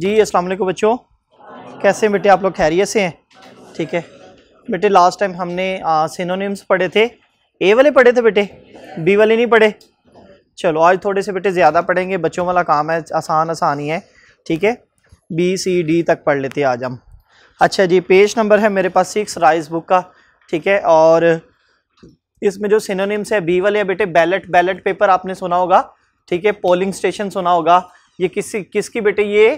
जी अस्सलाम वालेकुम बच्चों कैसे बेटे आप लोग खैरियत से हैं ठीक है बेटे लास्ट टाइम हमने सिनोनिम्स पढ़े थे ए वाले पढ़े थे बेटे बी वाले नहीं पढ़े चलो आज थोड़े से बेटे ज़्यादा पढ़ेंगे बच्चों वाला काम है आसान आसान ही है ठीक है बी सी डी तक पढ़ लेते हैं आज हम अच्छा जी पेज नंबर है मेरे पास सिक्स राइस बुक का ठीक है और इसमें जो सिनोनिम्स है बी वाले है बेटे बैलेट बैलेट पेपर आपने सुना होगा ठीक है पोलिंग स्टेशन सुना होगा ये किसी किसकी बेटे ये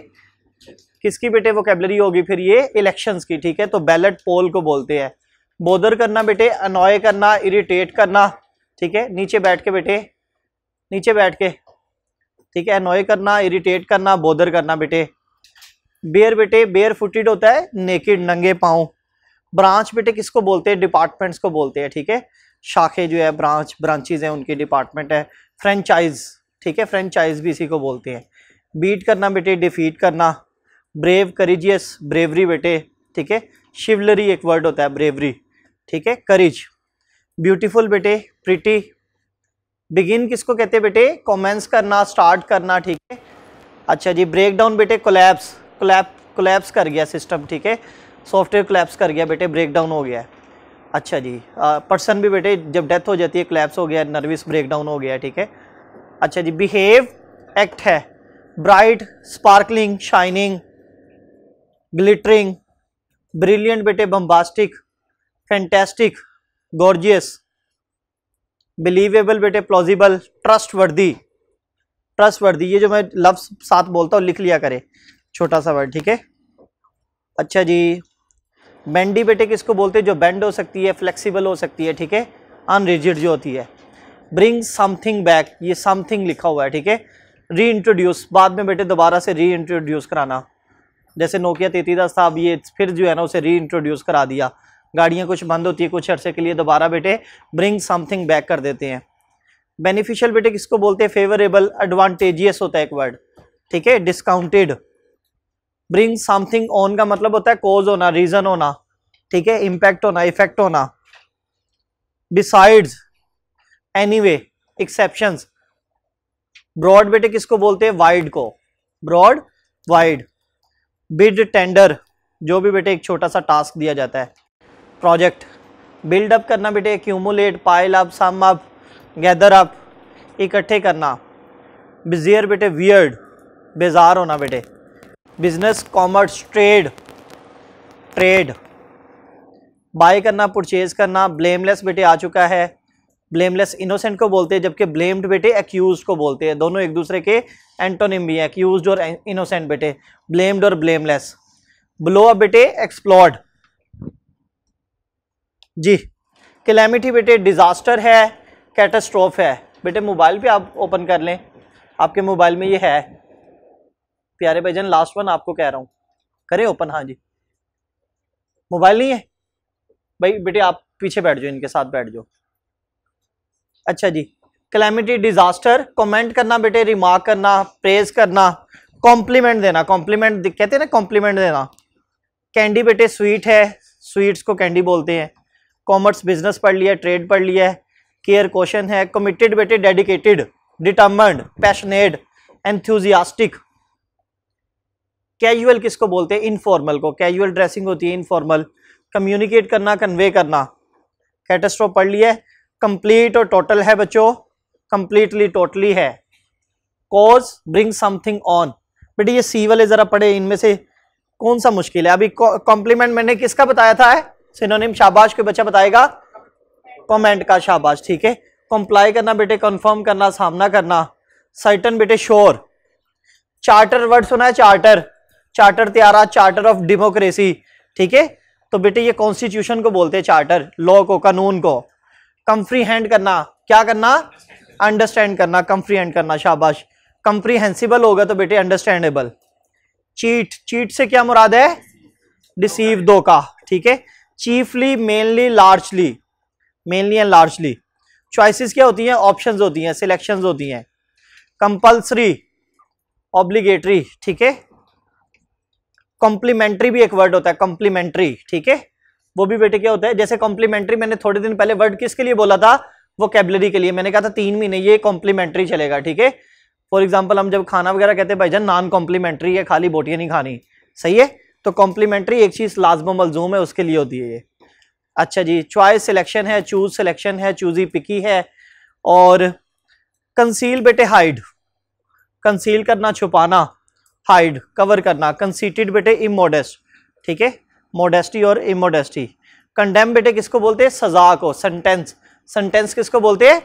किसकी बेटे वोकेबलरी होगी फिर ये इलेक्शंस की ठीक है तो बैलेट पोल को बोलते हैं बोदर करना बेटे अनॉय करना इरिटेट करना ठीक है नीचे बैठ के बेटे नीचे बैठ के ठीक है अनॉय करना इरिटेट करना बोदर करना बेटे बेयर बेटे बेयर फुटेड होता है नेकेड नंगे पाँव ब्रांच बेटे किसको बोलते हैं डिपार्टमेंट्स को बोलते हैं ठीक है शाखे जो है ब्रांच ब्रांचेज हैं उनकी डिपार्टमेंट है फ्रेंचाइज ठीक है फ्रेंचाइज भी इसी को बोलते हैं बीट करना बेटे डिफीट करना ब्रेव करीजियस ब्रेवरी बेटे ठीक है शिवलरी एक वर्ड होता है ब्रेवरी ठीक है करीज ब्यूटीफुल बेटे प्रिटी बिगिन किसको कहते हैं बेटे कॉमेंस करना स्टार्ट करना ठीक है अच्छा जी ब्रेक डाउन बेटे कोलैप्स कोलैप कोलैप्स कर गया सिस्टम ठीक है सॉफ्टवेयर कोलैप्स कर गया बेटे ब्रेक डाउन हो गया है अच्छा जी पर्सन भी बेटे जब डेथ हो जाती है कोलैप्स हो गया नर्वस ब्रेक डाउन हो गया ठीक है अच्छा जी बिहेव एक्ट है bright sparkling shining glittering brilliant बेटे बम्बास्टिक फैंटेस्टिक गॉर्जियस बिलीवेबल बेटे plausible trustworthy trustworthy ये जो मैं लफ्स साथ बोलता हूँ लिख लिया करे छोटा सा वर्ड ठीक है अच्छा जी बेंडी बेटे किसको बोलते हैं जो बेंड हो सकती है फ्लेक्सिबल हो सकती है ठीक है अनरिजिड जो होती है ब्रिंग समथिंग बैक ये समथिंग लिखा हुआ है ठीक है री इंट्रोड्यूस बाद में बेटे दोबारा से री इंट्रोड्यूस कराना जैसे नोकिया दस था अब ये फिर जो है ना उसे री इंट्रोड्यूस करा दिया गाड़ियाँ कुछ बंद होती है कुछ अरसे के लिए दोबारा बेटे ब्रिंग समथिंग बैक कर देते हैं बेनिफिशियल बेटे किसको बोलते हैं फेवरेबल एडवांटेजियस होता है एक वर्ड ठीक है डिस्काउंटेड ब्रिंग समथिंग ऑन का मतलब होता है कोज होना रीजन होना ठीक है इम्पैक्ट होना इफेक्ट होना besides anyway exception broad बेटे किसको बोलते हैं वाइड को ब्रॉड वाइड बिड टेंडर जो भी बेटे एक छोटा सा टास्क दिया जाता है प्रोजेक्ट बिल्डअप करना बेटे accumulate pile up sum up gather up इकट्ठे करना बिजियर बेटे वियर्ड बेजार होना बेटे business commerce trade trade buy करना परचेज करना ब्लेमलेस बेटे आ चुका है ब्लेमलेस इनोसेंट को बोलते हैं जबकि ब्लेम्ड बेटे एक्यूज को बोलते हैं दोनों एक दूसरे के एंटोनिम भी हैं एक्यूज और इनोसेंट बेटे ब्लेम्ड और ब्लेमलेस ब्लो अप बेटे एक्सप्लोर्ड जी क्लेमिटी बेटे डिज़ास्टर है कैटास्ट्रोफ है बेटे मोबाइल पे आप ओपन कर लें आपके मोबाइल में ये है प्यारे भाईजान लास्ट वन आपको कह रहा हूँ करें ओपन हाँ जी मोबाइल नहीं है भाई बेटे आप पीछे बैठ जाओ इनके साथ बैठ जाओ अच्छा जी कलेमिटी डिजास्टर कमेंट करना बेटे रिमार्क करना प्रेज करना कॉम्प्लीमेंट देना कॉम्प्लीमेंट कहते हैं ना कॉम्प्लीमेंट देना कैंडी बेटे स्वीट है स्वीट्स को कैंडी बोलते हैं कॉमर्स बिजनेस पढ़ लिया ट्रेड पढ़ लिया है केयर क्वेश्चन है कमिटेड बेटे dedicated determined passionate enthusiastic casual किसको बोलते हैं इनफॉर्मल को कैजुअल ड्रेसिंग होती है इनफॉर्मल कम्युनिकेट करना कन्वे करना कैटेस्ट्रो पढ़ लिया कंप्लीट और टोटल है बच्चों कंप्लीटली टोटली है कॉज ब्रिंग समथिंग ऑन बेटी ये सी वाले जरा पढ़े इनमें से कौन सा मुश्किल है अभी कॉम्प्लीमेंट मैंने किसका बताया था सिनोनिम शाबाश के बच्चा बताएगा कमेंट का शाबाश ठीक है कंप्लाई करना बेटे कंफर्म करना सामना करना सर्टन बेटे श्योर चार्टर वर्ड सुना है चार्टर चार्टर त्यारा चार्टर ऑफ डेमोक्रेसी ठीक है तो बेटे ये कॉन्स्टिट्यूशन को बोलते हैं चार्टर लॉ को कानून को कंफ्रीहेंड करना क्या करना अंडरस्टैंड करना कंफ्रीहेंड करना शाबाश कंप्रीहेंसिबल होगा तो बेटे अंडरस्टैंडेबल चीट चीट से क्या मुराद है डिसीव दो का ठीक है chiefly mainly largely mainly and largely choices क्या होती हैं ऑप्शन होती हैं सिलेक्शन होती हैं कंपल्सरी ऑब्लिगेटरी ठीक है कॉम्प्लीमेंट्री भी एक वर्ड होता है कॉम्प्लीमेंट्री ठीक है वो भी बेटे क्या होता है जैसे कॉम्प्लीमेंट्री मैंने थोड़े दिन पहले वर्ड किसके लिए बोला था वो कैबलरी के लिए मैंने कहा था तीन महीने ये कॉम्प्लीमेंट्री चलेगा ठीक है फॉर एग्जाम्पल हम जब खाना वगैरह कहते हैं भाई जान नॉन कॉम्प्लीमेंट्री है खाली बोटियाँ नहीं खानी सही है तो कॉम्प्लीमेंट्री एक चीज़ लाजम मलजूम है उसके लिए होती है ये अच्छा जी चॉइस सिलेक्शन है चूज सिलेक्शन है चूजी पिकी है और कंसील बेटे हाइड कंसील करना छुपाना हाइड कवर करना कंसीटेड बेटे इमोडेस्ट ठीक है मोडेस्टी और इमोडेस्टी कंडेम बेटे किसको बोलते हैं सजा को सेंटेंस सेंटेंस किसको बोलते हैं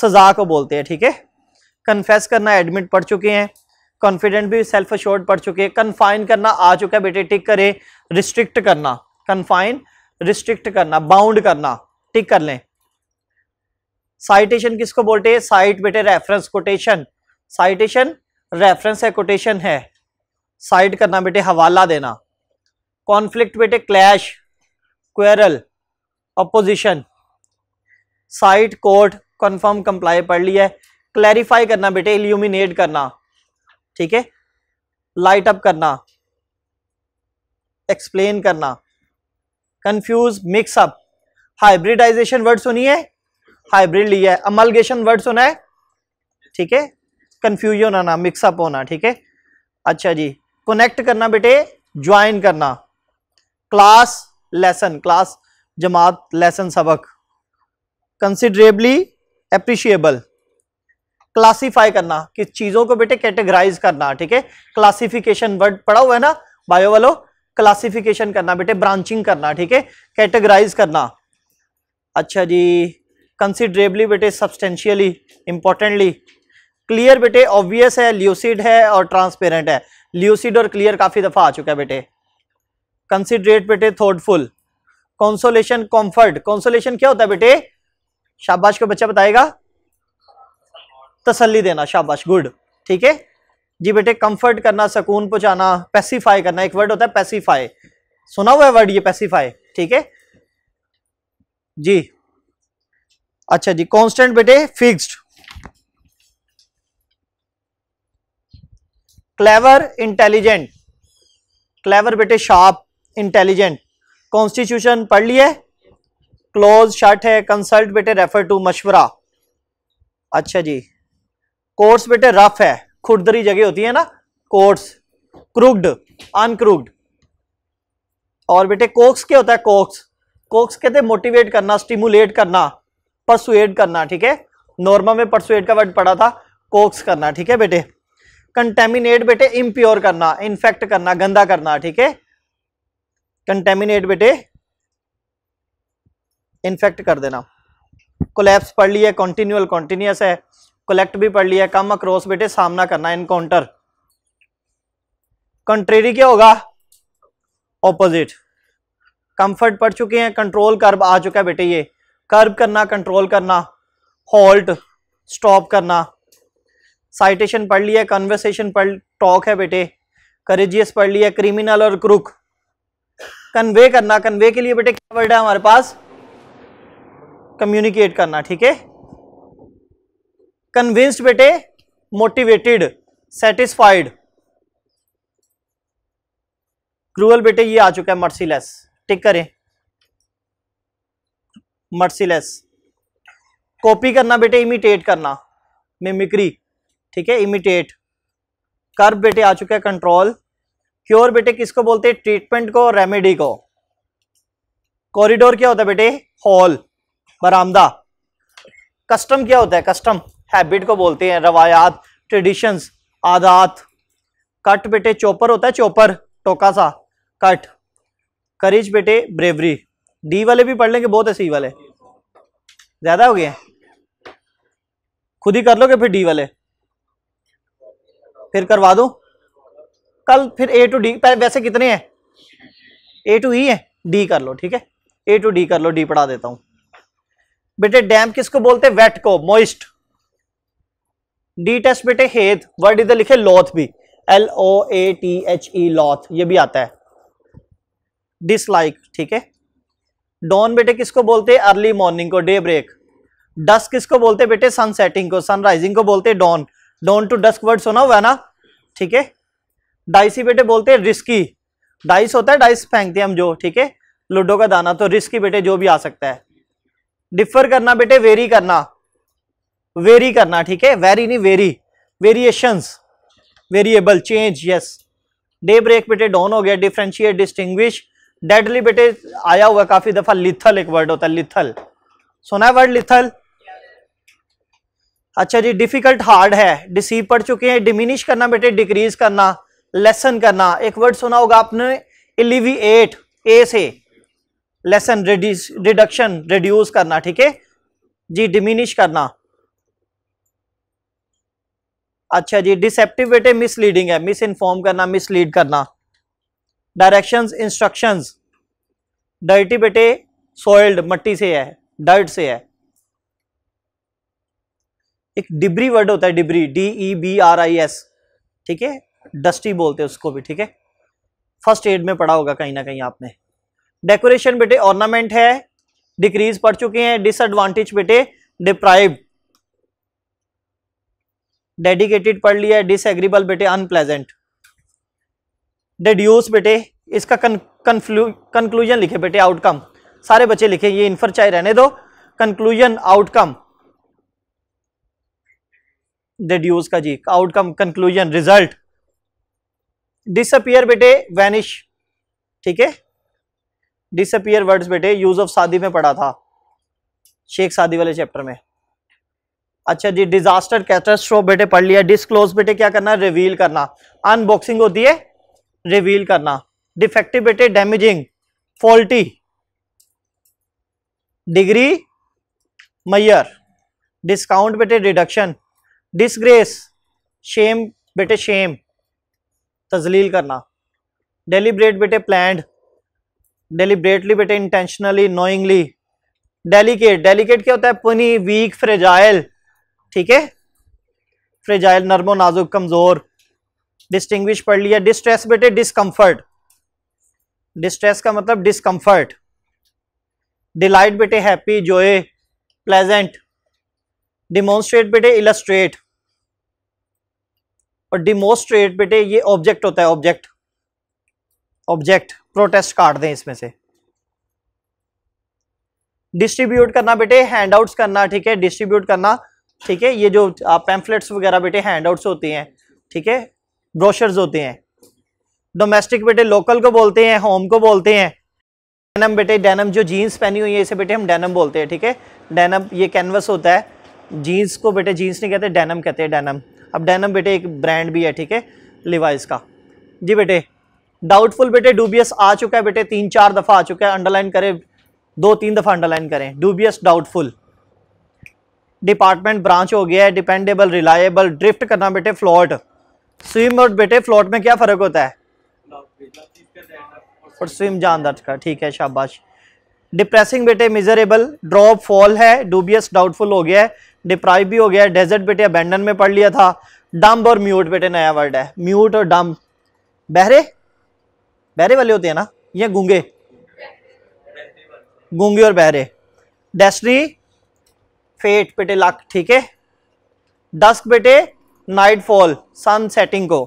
सजा को बोलते हैं ठीक है कन्फेस करना एडमिट पढ़ चुके हैं कॉन्फिडेंट भी सेल्फ अशोर्ड पढ़ चुके हैं कन्फाइन करना आ चुका है बेटे टिक करें रिस्ट्रिक्ट करना कन्फाइन रिस्ट्रिक्ट करना बाउंड करना टिक कर लें साइटेशन किसको बोलते हैं साइट बेटे रेफरेंस कोटेशन साइटेशन रेफरेंस है कोटेशन है साइट करना बेटे हवाला देना कॉन्फ्लिक्ट बेटे clash quarrel opposition cite court confirm comply पढ़ लिया है क्लैरिफाई करना बेटे इल्यूमिनेट करना ठीक है लाइट अप करना एक्सप्लेन करना कंफ्यूज मिक्सअप हाइब्रिडाइजेशन वर्ड सुनिए हाइब्रिड लिया है अमलगेशन वर्ड सुना है ठीक है कंफ्यूजन आना मिक्सअप होना ठीक है अच्छा जी कनेक्ट करना बेटे ज्वाइन करना क्लास लेसन क्लास जमात लेसन सबक कंसिडरेबली अप्रिशिएबल क्लासीफाई करना कि चीज़ों को बेटे कैटेगराइज करना ठीक है क्लासिफिकेशन वर्ड पढ़ा हुआ है ना बायो वालो क्लासिफिकेशन करना बेटे ब्रांचिंग करना ठीक है कैटेगराइज करना अच्छा जी कंसिडरेबली बेटे सब्सटेंशियली इंपॉर्टेंटली क्लियर बेटे ऑब्वियस है ल्यूसिड है और ट्रांसपेरेंट है ल्यूसिड और क्लियर काफ़ी दफ़ा आ चुका है बेटे कंसिडरेट बेटे थॉटफुल कॉन्सोलेशन कॉम्फर्ट कॉन्सोलेशन क्या होता है बेटे शाबाश को बच्चा बताएगा तसल्ली देना शाबाश गुड ठीक है जी बेटे कंफर्ट करना सुकून पहुंचाना पैसिफाई करना एक वर्ड होता है पैसिफाई सुना हुआ है वर्ड ये पैसिफाई ठीक है जी अच्छा जी कांस्टेंट बेटे फिक्स्ड क्लेवर इंटेलिजेंट क्लेवर बेटे शार्प इंटेलिजेंट कॉन्स्टिट्यूशन पढ़ लिए क्लोज शर्ट है कंसल्ट बेटे रेफर टू मशवरा अच्छा जी कोर्ट्स बेटे रफ है खुर्दरी जगह होती है ना कोर्ट्स क्रूग्ड अनक्रूग्ड और बेटे कोक्स क्या होता है कोक्स कोक्स कहते हैं मोटिवेट करना स्टिमुलेट करना परसुएड करना ठीक है नॉर्मा में परसुएड का वर्ड पढ़ा था कोक्स करना ठीक है बेटे कंटेमिनेट बेटे इम्प्योर करना इन्फेक्ट करना गंदा करना ठीक है कंटेमिनेट बेटे इन्फेक्ट कर देना कोलैप्स पढ़ लिया कॉन्टिन्यूअल कॉन्टिन्यूस है कलेक्ट भी पढ़ लिया कम अक्रॉस बेटे सामना करना इनकाउंटर कंट्रेरी क्या होगा ऑपोजिट कंफर्ट पढ़ चुके हैं कंट्रोल कर्ब आ चुका है बेटे ये कर्ब करना कंट्रोल करना हॉल्ट स्टॉप करना साइटेशन पढ़ लिया कन्वर्सेशन पढ़ टॉक है बेटे करेजियस पढ़ लिया क्रिमिनल और क्रुक कन्वे करना कन्वे के लिए बेटे क्या वर्ड है हमारे पास कम्युनिकेट करना ठीक है कन्विंस्ड बेटे मोटिवेटेड सेटिस्फाइड क्रूअल बेटे ये आ चुका है मर्सीलेस टिक करें मर्सीलेस कॉपी करना बेटे इमिटेट करना मिमिक्री ठीक है इमिटेट कर बेटे आ चुका है कंट्रोल क्योर बेटे किसको बोलते हैं ट्रीटमेंट को रेमेडी को कॉरिडोर क्या होता है बेटे हॉल बरामदा कस्टम क्या होता है कस्टम हैबिट को बोलते हैं रवायात ट्रेडिशंस आदात कट बेटे चोपर होता है चोपर टोका सा कट करेज बेटे ब्रेवरी डी वाले भी पढ़ लेंगे बहुत है सी वाले ज्यादा हो गए खुद ही कर लोगे फिर डी वाले फिर करवा दूं कल फिर ए टू डी वैसे कितने हैं ए टू ई है डी कर लो ठीक है ए टू डी कर लो डी पढ़ा देता हूं बेटे डैम किसको बोलते हैं वेट को मोइस्ट डी टेस्ट बेटे हेद वर्ड इधर लिखे लॉथ भी L O A T H E loath ये भी आता है डिसलाइक ठीक है डॉन बेटे किसको बोलते हैं अर्ली मॉर्निंग को डे ब्रेक डस्क किसको बोलते हैं बेटे सन सेटिंग को सनराइजिंग को बोलते हैं dawn dawn to dusk word सुना हुआ है ना ठीक है डाइसी बेटे बोलते हैं रिस्की डाइस होता है डाइस फेंकते हैं हम जो ठीक है लूडो का दाना तो रिस्की बेटे जो भी आ सकता है डिफर करना बेटे वेरी करना वेरी करना ठीक है वेरी नहीं very variations variable change yes day break बेटे डॉन हो गया डिफ्रेंशिएट डिस्टिंग्विश डेडली बेटे आया हुआ काफी दफा लिथल एक वर्ड होता है लिथल सुना है वर्ड लिथल अच्छा जी डिफिकल्ट हार्ड है डिसीव पड़ चुके हैं डिमिनिश करना बेटे डिक्रीज करना लेसन करना एक वर्ड सुना होगा आपने एलिविएट ए से लेसन रिडक्शन रिड्यूस करना ठीक है जी डिमिनिश करना अच्छा जी डिसेप्टिव बेटे मिसलीडिंग है मिस इन्फॉर्म करना मिसलीड करना डायरेक्शंस इंस्ट्रक्शंस डर्टी बेटे सोइल्ड मट्टी से है डर्ट से है एक डिब्री वर्ड होता है debris D E B R I S ठीक है डस्टी बोलते हैं उसको भी ठीक है फर्स्ट एड में पढ़ा होगा कहीं ना कहीं आपने डेकोरेशन बेटे ऑर्नामेंट है डिक्रीज पढ़ चुके हैं डिसएडवांटेज बेटे डिप्राइव डेडिकेटेड पढ़ लिया है डिसएग्रीबल बेटे अनप्लेजेंट डेड्यूस बेटे इसका कंक्लूजन लिखे बेटे आउटकम सारे बच्चे लिखे ये इन्फर चाहे रहने दो कंक्लूजन आउटकम डेड्यूज का जी आउटकम कंक्लूजन रिजल्ट डिसअपियर बेटे वैनिश ठीक है डिसअपियर वर्ड्स बेटे यूज ऑफ शादी में पढ़ा था शेख शादी वाले चैप्टर में अच्छा जी डिजास्टर कैटास्ट्रोफ बेटे पढ़ लिया डिस्क्लोज बेटे क्या करना रिवील करना अनबॉक्सिंग होती है रिवील करना डिफेक्टिव बेटे damaging faulty degree mayor discount बेटे डिडक्शन डिसग्रेस शेम बेटे शेम तजलील करना डेलीब्रेट बेटे प्लैंड डेलीब्रेटली बेटे इंटेंशनली नोइंगली डेलीकेट डेलीकेट क्या होता है पुनी वीक फ्रेजाइल ठीक है फ्रेजाइल नर्मो नाजुक कमजोर डिस्टिंग्विश पढ़ लिया डिस्ट्रेस बेटे डिस्कम्फर्ट डिस्ट्रेस का मतलब डिस्कम्फर्ट डिलाइट बेटे हैप्पी जोए प्लेजेंट डिमोन्स्ट्रेट बेटे इलस्ट्रेट और डिमोस्ट्रेट बेटे ये ऑब्जेक्ट होता है ऑब्जेक्ट ऑब्जेक्ट प्रोटेस्ट काट दें इसमें से डिस्ट्रीब्यूट करना बेटे हैंडआउट्स करना ठीक है डिस्ट्रीब्यूट करना ठीक है ये जो पैम्फलेट्स वगैरह बेटे हैंडआउट्स होती हैं ठीक है ब्रोशर्स होते हैं डोमेस्टिक बेटे लोकल को बोलते हैं होम को बोलते हैं डेनम बेटे डेनम जो जीन्स पहनी हुई है इसे बेटे हम डेनम बोलते हैं ठीक है डेनम ये कैनवस होता है जीन्स को बेटे जीन्स नहीं कहते डेनम कहते हैं डेनम अब डेनम बेटे एक ब्रांड भी है ठीक है लिवाइस का जी बेटे डाउटफुल बेटे डूबियस आ चुका है बेटे तीन चार दफ़ा आ चुका है अंडरलाइन करें दो तीन दफ़ा अंडरलाइन करें डूबियस डाउटफुल डिपार्टमेंट ब्रांच हो गया है डिपेंडेबल रिलायबल ड्रिफ्ट करना बेटे फ्लॉट स्विम और बेटे फ्लॉट में क्या फ़र्क होता है और स्विम जानदार का ठीक है शाबाश डिप्रेसिंग बेटे मिजरेबल ड्रॉप फॉल है डूबियस डाउटफुल हो गया है डिप्राइव भी हो गया डेजर्ट बेटे अबेंडन में पढ़ लिया था डम्ब और म्यूट बेटे नया वर्ड है म्यूट और डम्ब बहरे बहरे वाले होते हैं ना ये गूंगे गूंगे और बहरे डेस्टनी फेट बेटे लक ठीक है डस्क बेटे नाइटफॉल सन सेटिंग को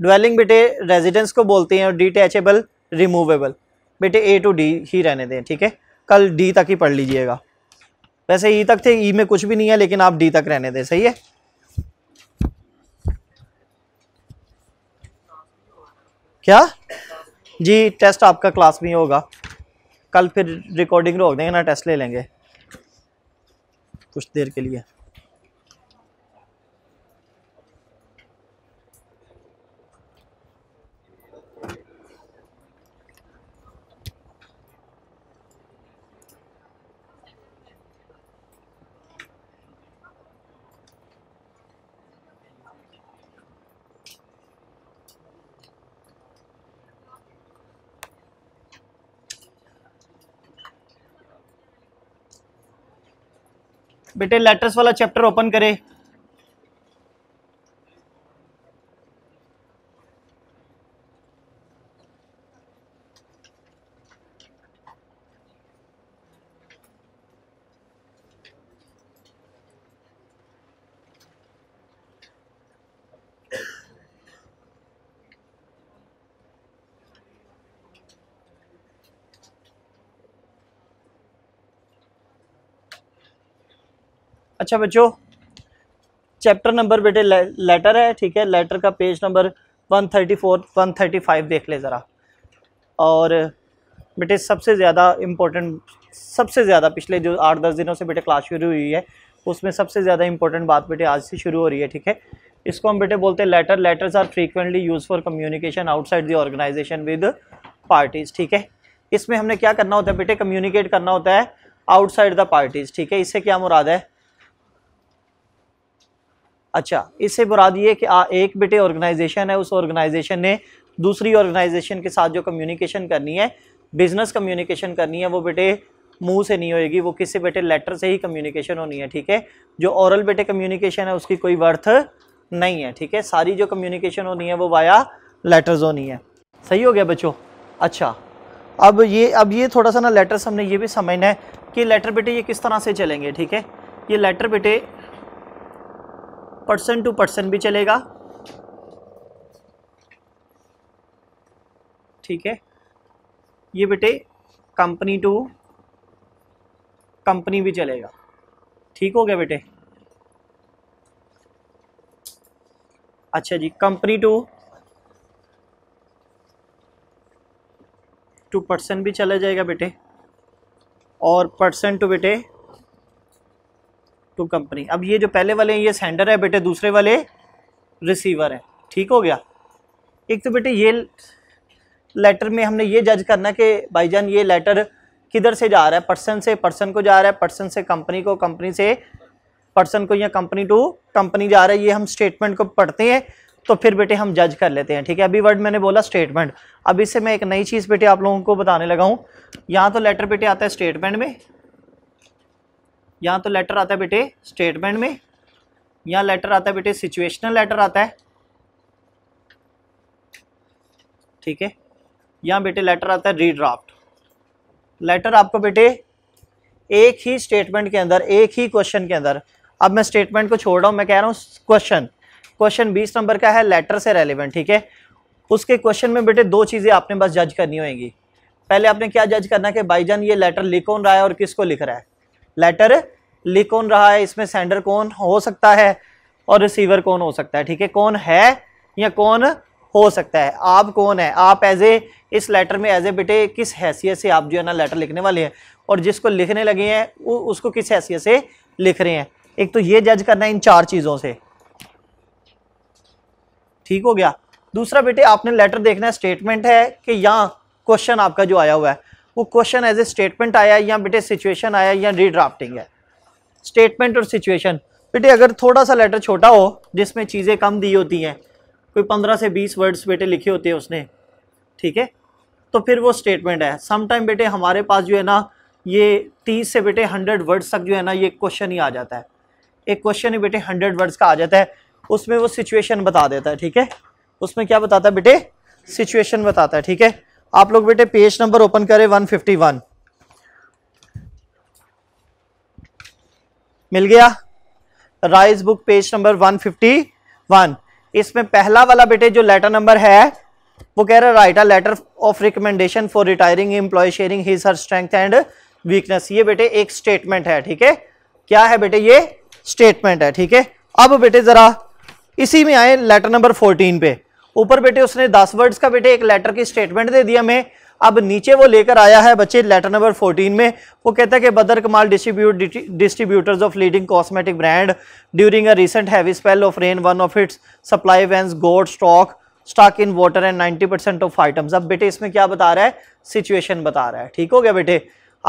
ड्वेलिंग बेटे रेजिडेंस को बोलते हैं और डिटैचेबल रिमूवेबल बेटे ए टू डी ही रहने दें ठीक है कल डी तक ही पढ़ लीजिएगा वैसे ई तक थे ई में कुछ भी नहीं है लेकिन आप डी तक रहने दें सही है क्या जी टेस्ट आपका क्लास में होगा कल फिर रिकॉर्डिंग रोक देंगे ना टेस्ट ले लेंगे कुछ देर के लिए बेटे लेटर्स वाला चैप्टर ओपन करें अच्छा बच्चों चैप्टर नंबर बेटे ले, लेटर है ठीक है लेटर का page number one thirty four one thirty five देख ले ज़रा और बेटे सबसे ज़्यादा इम्पोर्टेंट सबसे ज़्यादा पिछले जो आठ दस दिनों से बेटे क्लास शुरू हुई है उसमें सबसे ज़्यादा इंपॉर्टेंट बात बेटे आज से शुरू हो रही है ठीक है इसको हम बेटे बोलते हैं letter letters are frequently use for communication outside the organization with parties ठीक है इसमें हमने क्या करना होता है बेटे कम्युनिकेट करना होता है आउटसाइड द पार्टीज़ ठीक है इससे क्या मुराद है अच्छा इससे मुराद ये कि आ, एक बेटे ऑर्गेनाइजेशन है उस ऑर्गेनाइजेशन ने दूसरी ऑर्गेनाइजेशन के साथ जो कम्युनिकेशन करनी है बिज़नेस कम्युनिकेशन करनी है वो बेटे मुंह से नहीं होएगी वो किसी बेटे लेटर से ही कम्युनिकेशन होनी है ठीक है जो औरल बेटे कम्युनिकेशन है उसकी कोई वर्थ नहीं है ठीक है सारी जो कम्युनिकेशन होनी है वो वाया लेटर्स होनी है सही हो गया बच्चों अच्छा अब ये अब ये थोड़ा सा ना लेटर्स हमने ये भी समझना है कि लेटर बेटे ये किस तरह से चलेंगे ठीक है ये लेटर बेटे पर्सन टू पर्सन भी चलेगा ठीक है ये बेटे कंपनी टू कंपनी भी चलेगा ठीक हो गया बेटे अच्छा जी कंपनी टू टू पर्सन भी चला जाएगा बेटे और पर्सन टू बेटे टू कंपनी अब ये जो पहले वाले हैं ये सेंडर है बेटे दूसरे वाले रिसीवर है ठीक हो गया एक तो बेटे ये लेटर में हमने ये जज करना कि भाईजान ये लेटर किधर से जा रहा है पर्सन से पर्सन को जा रहा है पर्सन से कंपनी को कंपनी से पर्सन को या कंपनी टू कंपनी जा रहा है ये हम स्टेटमेंट को पढ़ते हैं तो फिर बेटे हम जज कर लेते हैं ठीक है अभी वर्ड मैंने बोला स्टेटमेंट अब इससे मैं एक नई चीज़ बेटे आप लोगों को बताने लगा हूँ यहाँ तो लेटर बेटे आता है स्टेटमेंट में यहाँ तो लेटर आता है बेटे स्टेटमेंट में यहाँ लेटर आता है बेटे सिचुएशनल लेटर आता है ठीक है यहाँ बेटे लेटर आता है रीड्राफ्ट लेटर आपको बेटे एक ही स्टेटमेंट के अंदर एक ही क्वेश्चन के अंदर अब मैं स्टेटमेंट को छोड़ रहा हूँ मैं कह रहा हूँ क्वेश्चन क्वेश्चन बीस नंबर का है लेटर से रेलिवेंट ठीक है उसके क्वेश्चन में बेटे दो चीज़ें आपने बस जज करनी होगी पहले आपने क्या जज करना है कि भाईजान ये लेटर लिख कौन रहा है और किसको लिख रहा है लेटर लिख कौन रहा है इसमें सेंडर कौन हो सकता है और रिसीवर कौन हो सकता है ठीक है कौन है या कौन हो सकता है आप कौन है आप एज ए इस लेटर में एज ए बेटे किस हैसियत से आप जो है ना लेटर लिखने वाले हैं और जिसको लिखने लगे हैं उसको किस हैसियत से लिख रहे हैं एक तो ये जज करना है इन चार चीज़ों से ठीक हो गया दूसरा बेटे आपने लेटर देखना है स्टेटमेंट है कि यहाँ क्वेश्चन आपका जो आया हुआ है वो क्वेश्चन एज ए स्टेटमेंट आया या बेटे सिचुएशन आया या रीड्राफ्टिंग है स्टेटमेंट और सिचुएशन बेटे अगर थोड़ा सा लेटर छोटा हो जिसमें चीज़ें कम दी होती हैं कोई पंद्रह से बीस वर्ड्स बेटे लिखे होते हैं उसने ठीक है तो फिर वो स्टेटमेंट है समटाइम बेटे हमारे पास जो है ना ये तीस से बेटे हंड्रेड वर्ड्स तक जो है ना ये क्वेश्चन ही आ जाता है एक क्वेश्चन ही बेटे हंड्रेड वर्ड्स का आ जाता है उसमें वो सिचुएशन बता देता है ठीक है उसमें क्या बताता है बेटे सिचुएशन बताता है ठीक है आप लोग बेटे पेज नंबर ओपन करें 151 मिल गया राइस बुक पेज नंबर 151 इसमें पहला वाला बेटे जो लेटर नंबर है वो कह रहा है write a letter of recommendation for retiring employ sharing his her strength and weakness ये बेटे एक स्टेटमेंट है ठीक है क्या है बेटे ये स्टेटमेंट है ठीक है अब बेटे जरा इसी में आए लेटर नंबर 14 पे ऊपर बेटे उसने दस वर्ड्स का बेटे एक लेटर की स्टेटमेंट दे दिया मैं अब नीचे वो लेकर आया है बच्चे लेटर नंबर 14 में वो कहता है कि Badar Kamal distribute distributors of leading cosmetic brand during a recent heavy spell of rain one of its supply vans got stuck stuck in water and 90 percent of items अब बेटे इसमें क्या बता रहा है सिचुएशन बता रहा है ठीक हो गया बेटे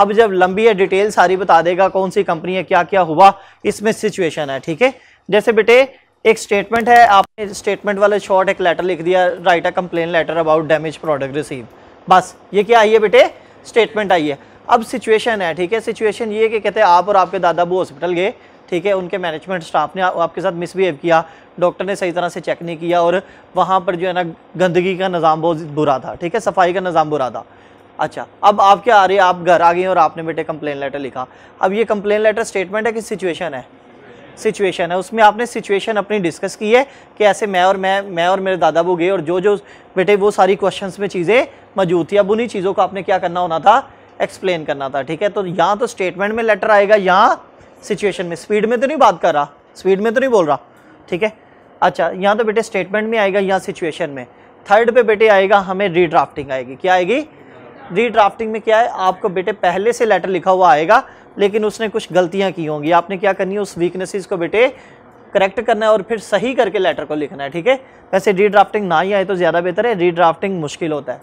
अब जब लंबी है डिटेल सारी बता देगा कौन सी कंपनी है क्या क्या हुआ इसमें सिचुएशन है ठीक है जैसे बेटे एक स्टेटमेंट है आपने स्टेटमेंट वाले शॉर्ट एक लेटर लिख दिया write a complain letter about damage product receive बस ये क्या आई है बेटे स्टेटमेंट आई है अब सिचुएशन है ठीक है सिचुएशन ये कि कहते हैं आप और आपके दादा बू हॉस्पिटल गए ठीक है उनके मैनेजमेंट स्टाफ ने आपके साथ मिसबिहेव किया डॉक्टर ने सही तरह से चेक नहीं किया और वहाँ पर जो है ना गंदगी का निज़ाम बहुत बुरा था ठीक है सफाई का निज़ाम बुरा था अच्छा अब आप क्या आ रही है आप घर आ गए और आपने बेटे कंप्लेन लेटर लिखा अब ये कंप्लेन लेटर स्टेटमेंट है कि सिचुएशन है सिचुएशन है उसमें आपने सिचुएशन अपनी डिस्कस की है कि ऐसे मैं और मैं मैं और मेरे दादा वो गए और जो जो बेटे वो सारी क्वेश्चंस में चीज़ें मौजूद थी अब उन्हीं चीज़ों को आपने क्या करना होना था एक्सप्लेन करना था ठीक है तो यहाँ तो स्टेटमेंट में लेटर आएगा यहाँ सिचुएशन में स्पीड में तो नहीं बात कर रहा स्पीड में तो नहीं बोल रहा ठीक है अच्छा यहाँ तो बेटे स्टेटमेंट में आएगा यहाँ सिचुएशन में थर्ड पे बेटे आएगा हमें रीड्राफ्टिंग आएगी क्या आएगी रीड्राफ्टिंग में क्या है आपको बेटे पहले से लेटर लिखा हुआ आएगा लेकिन उसने कुछ गलतियां की होंगी आपने क्या करनी है उस वीकनेसेस को बेटे करेक्ट करना है और फिर सही करके लेटर को लिखना है ठीक है वैसे रीड्राफ्टिंग ना ही आए तो ज़्यादा बेहतर है रीड्राफ्टिंग मुश्किल होता है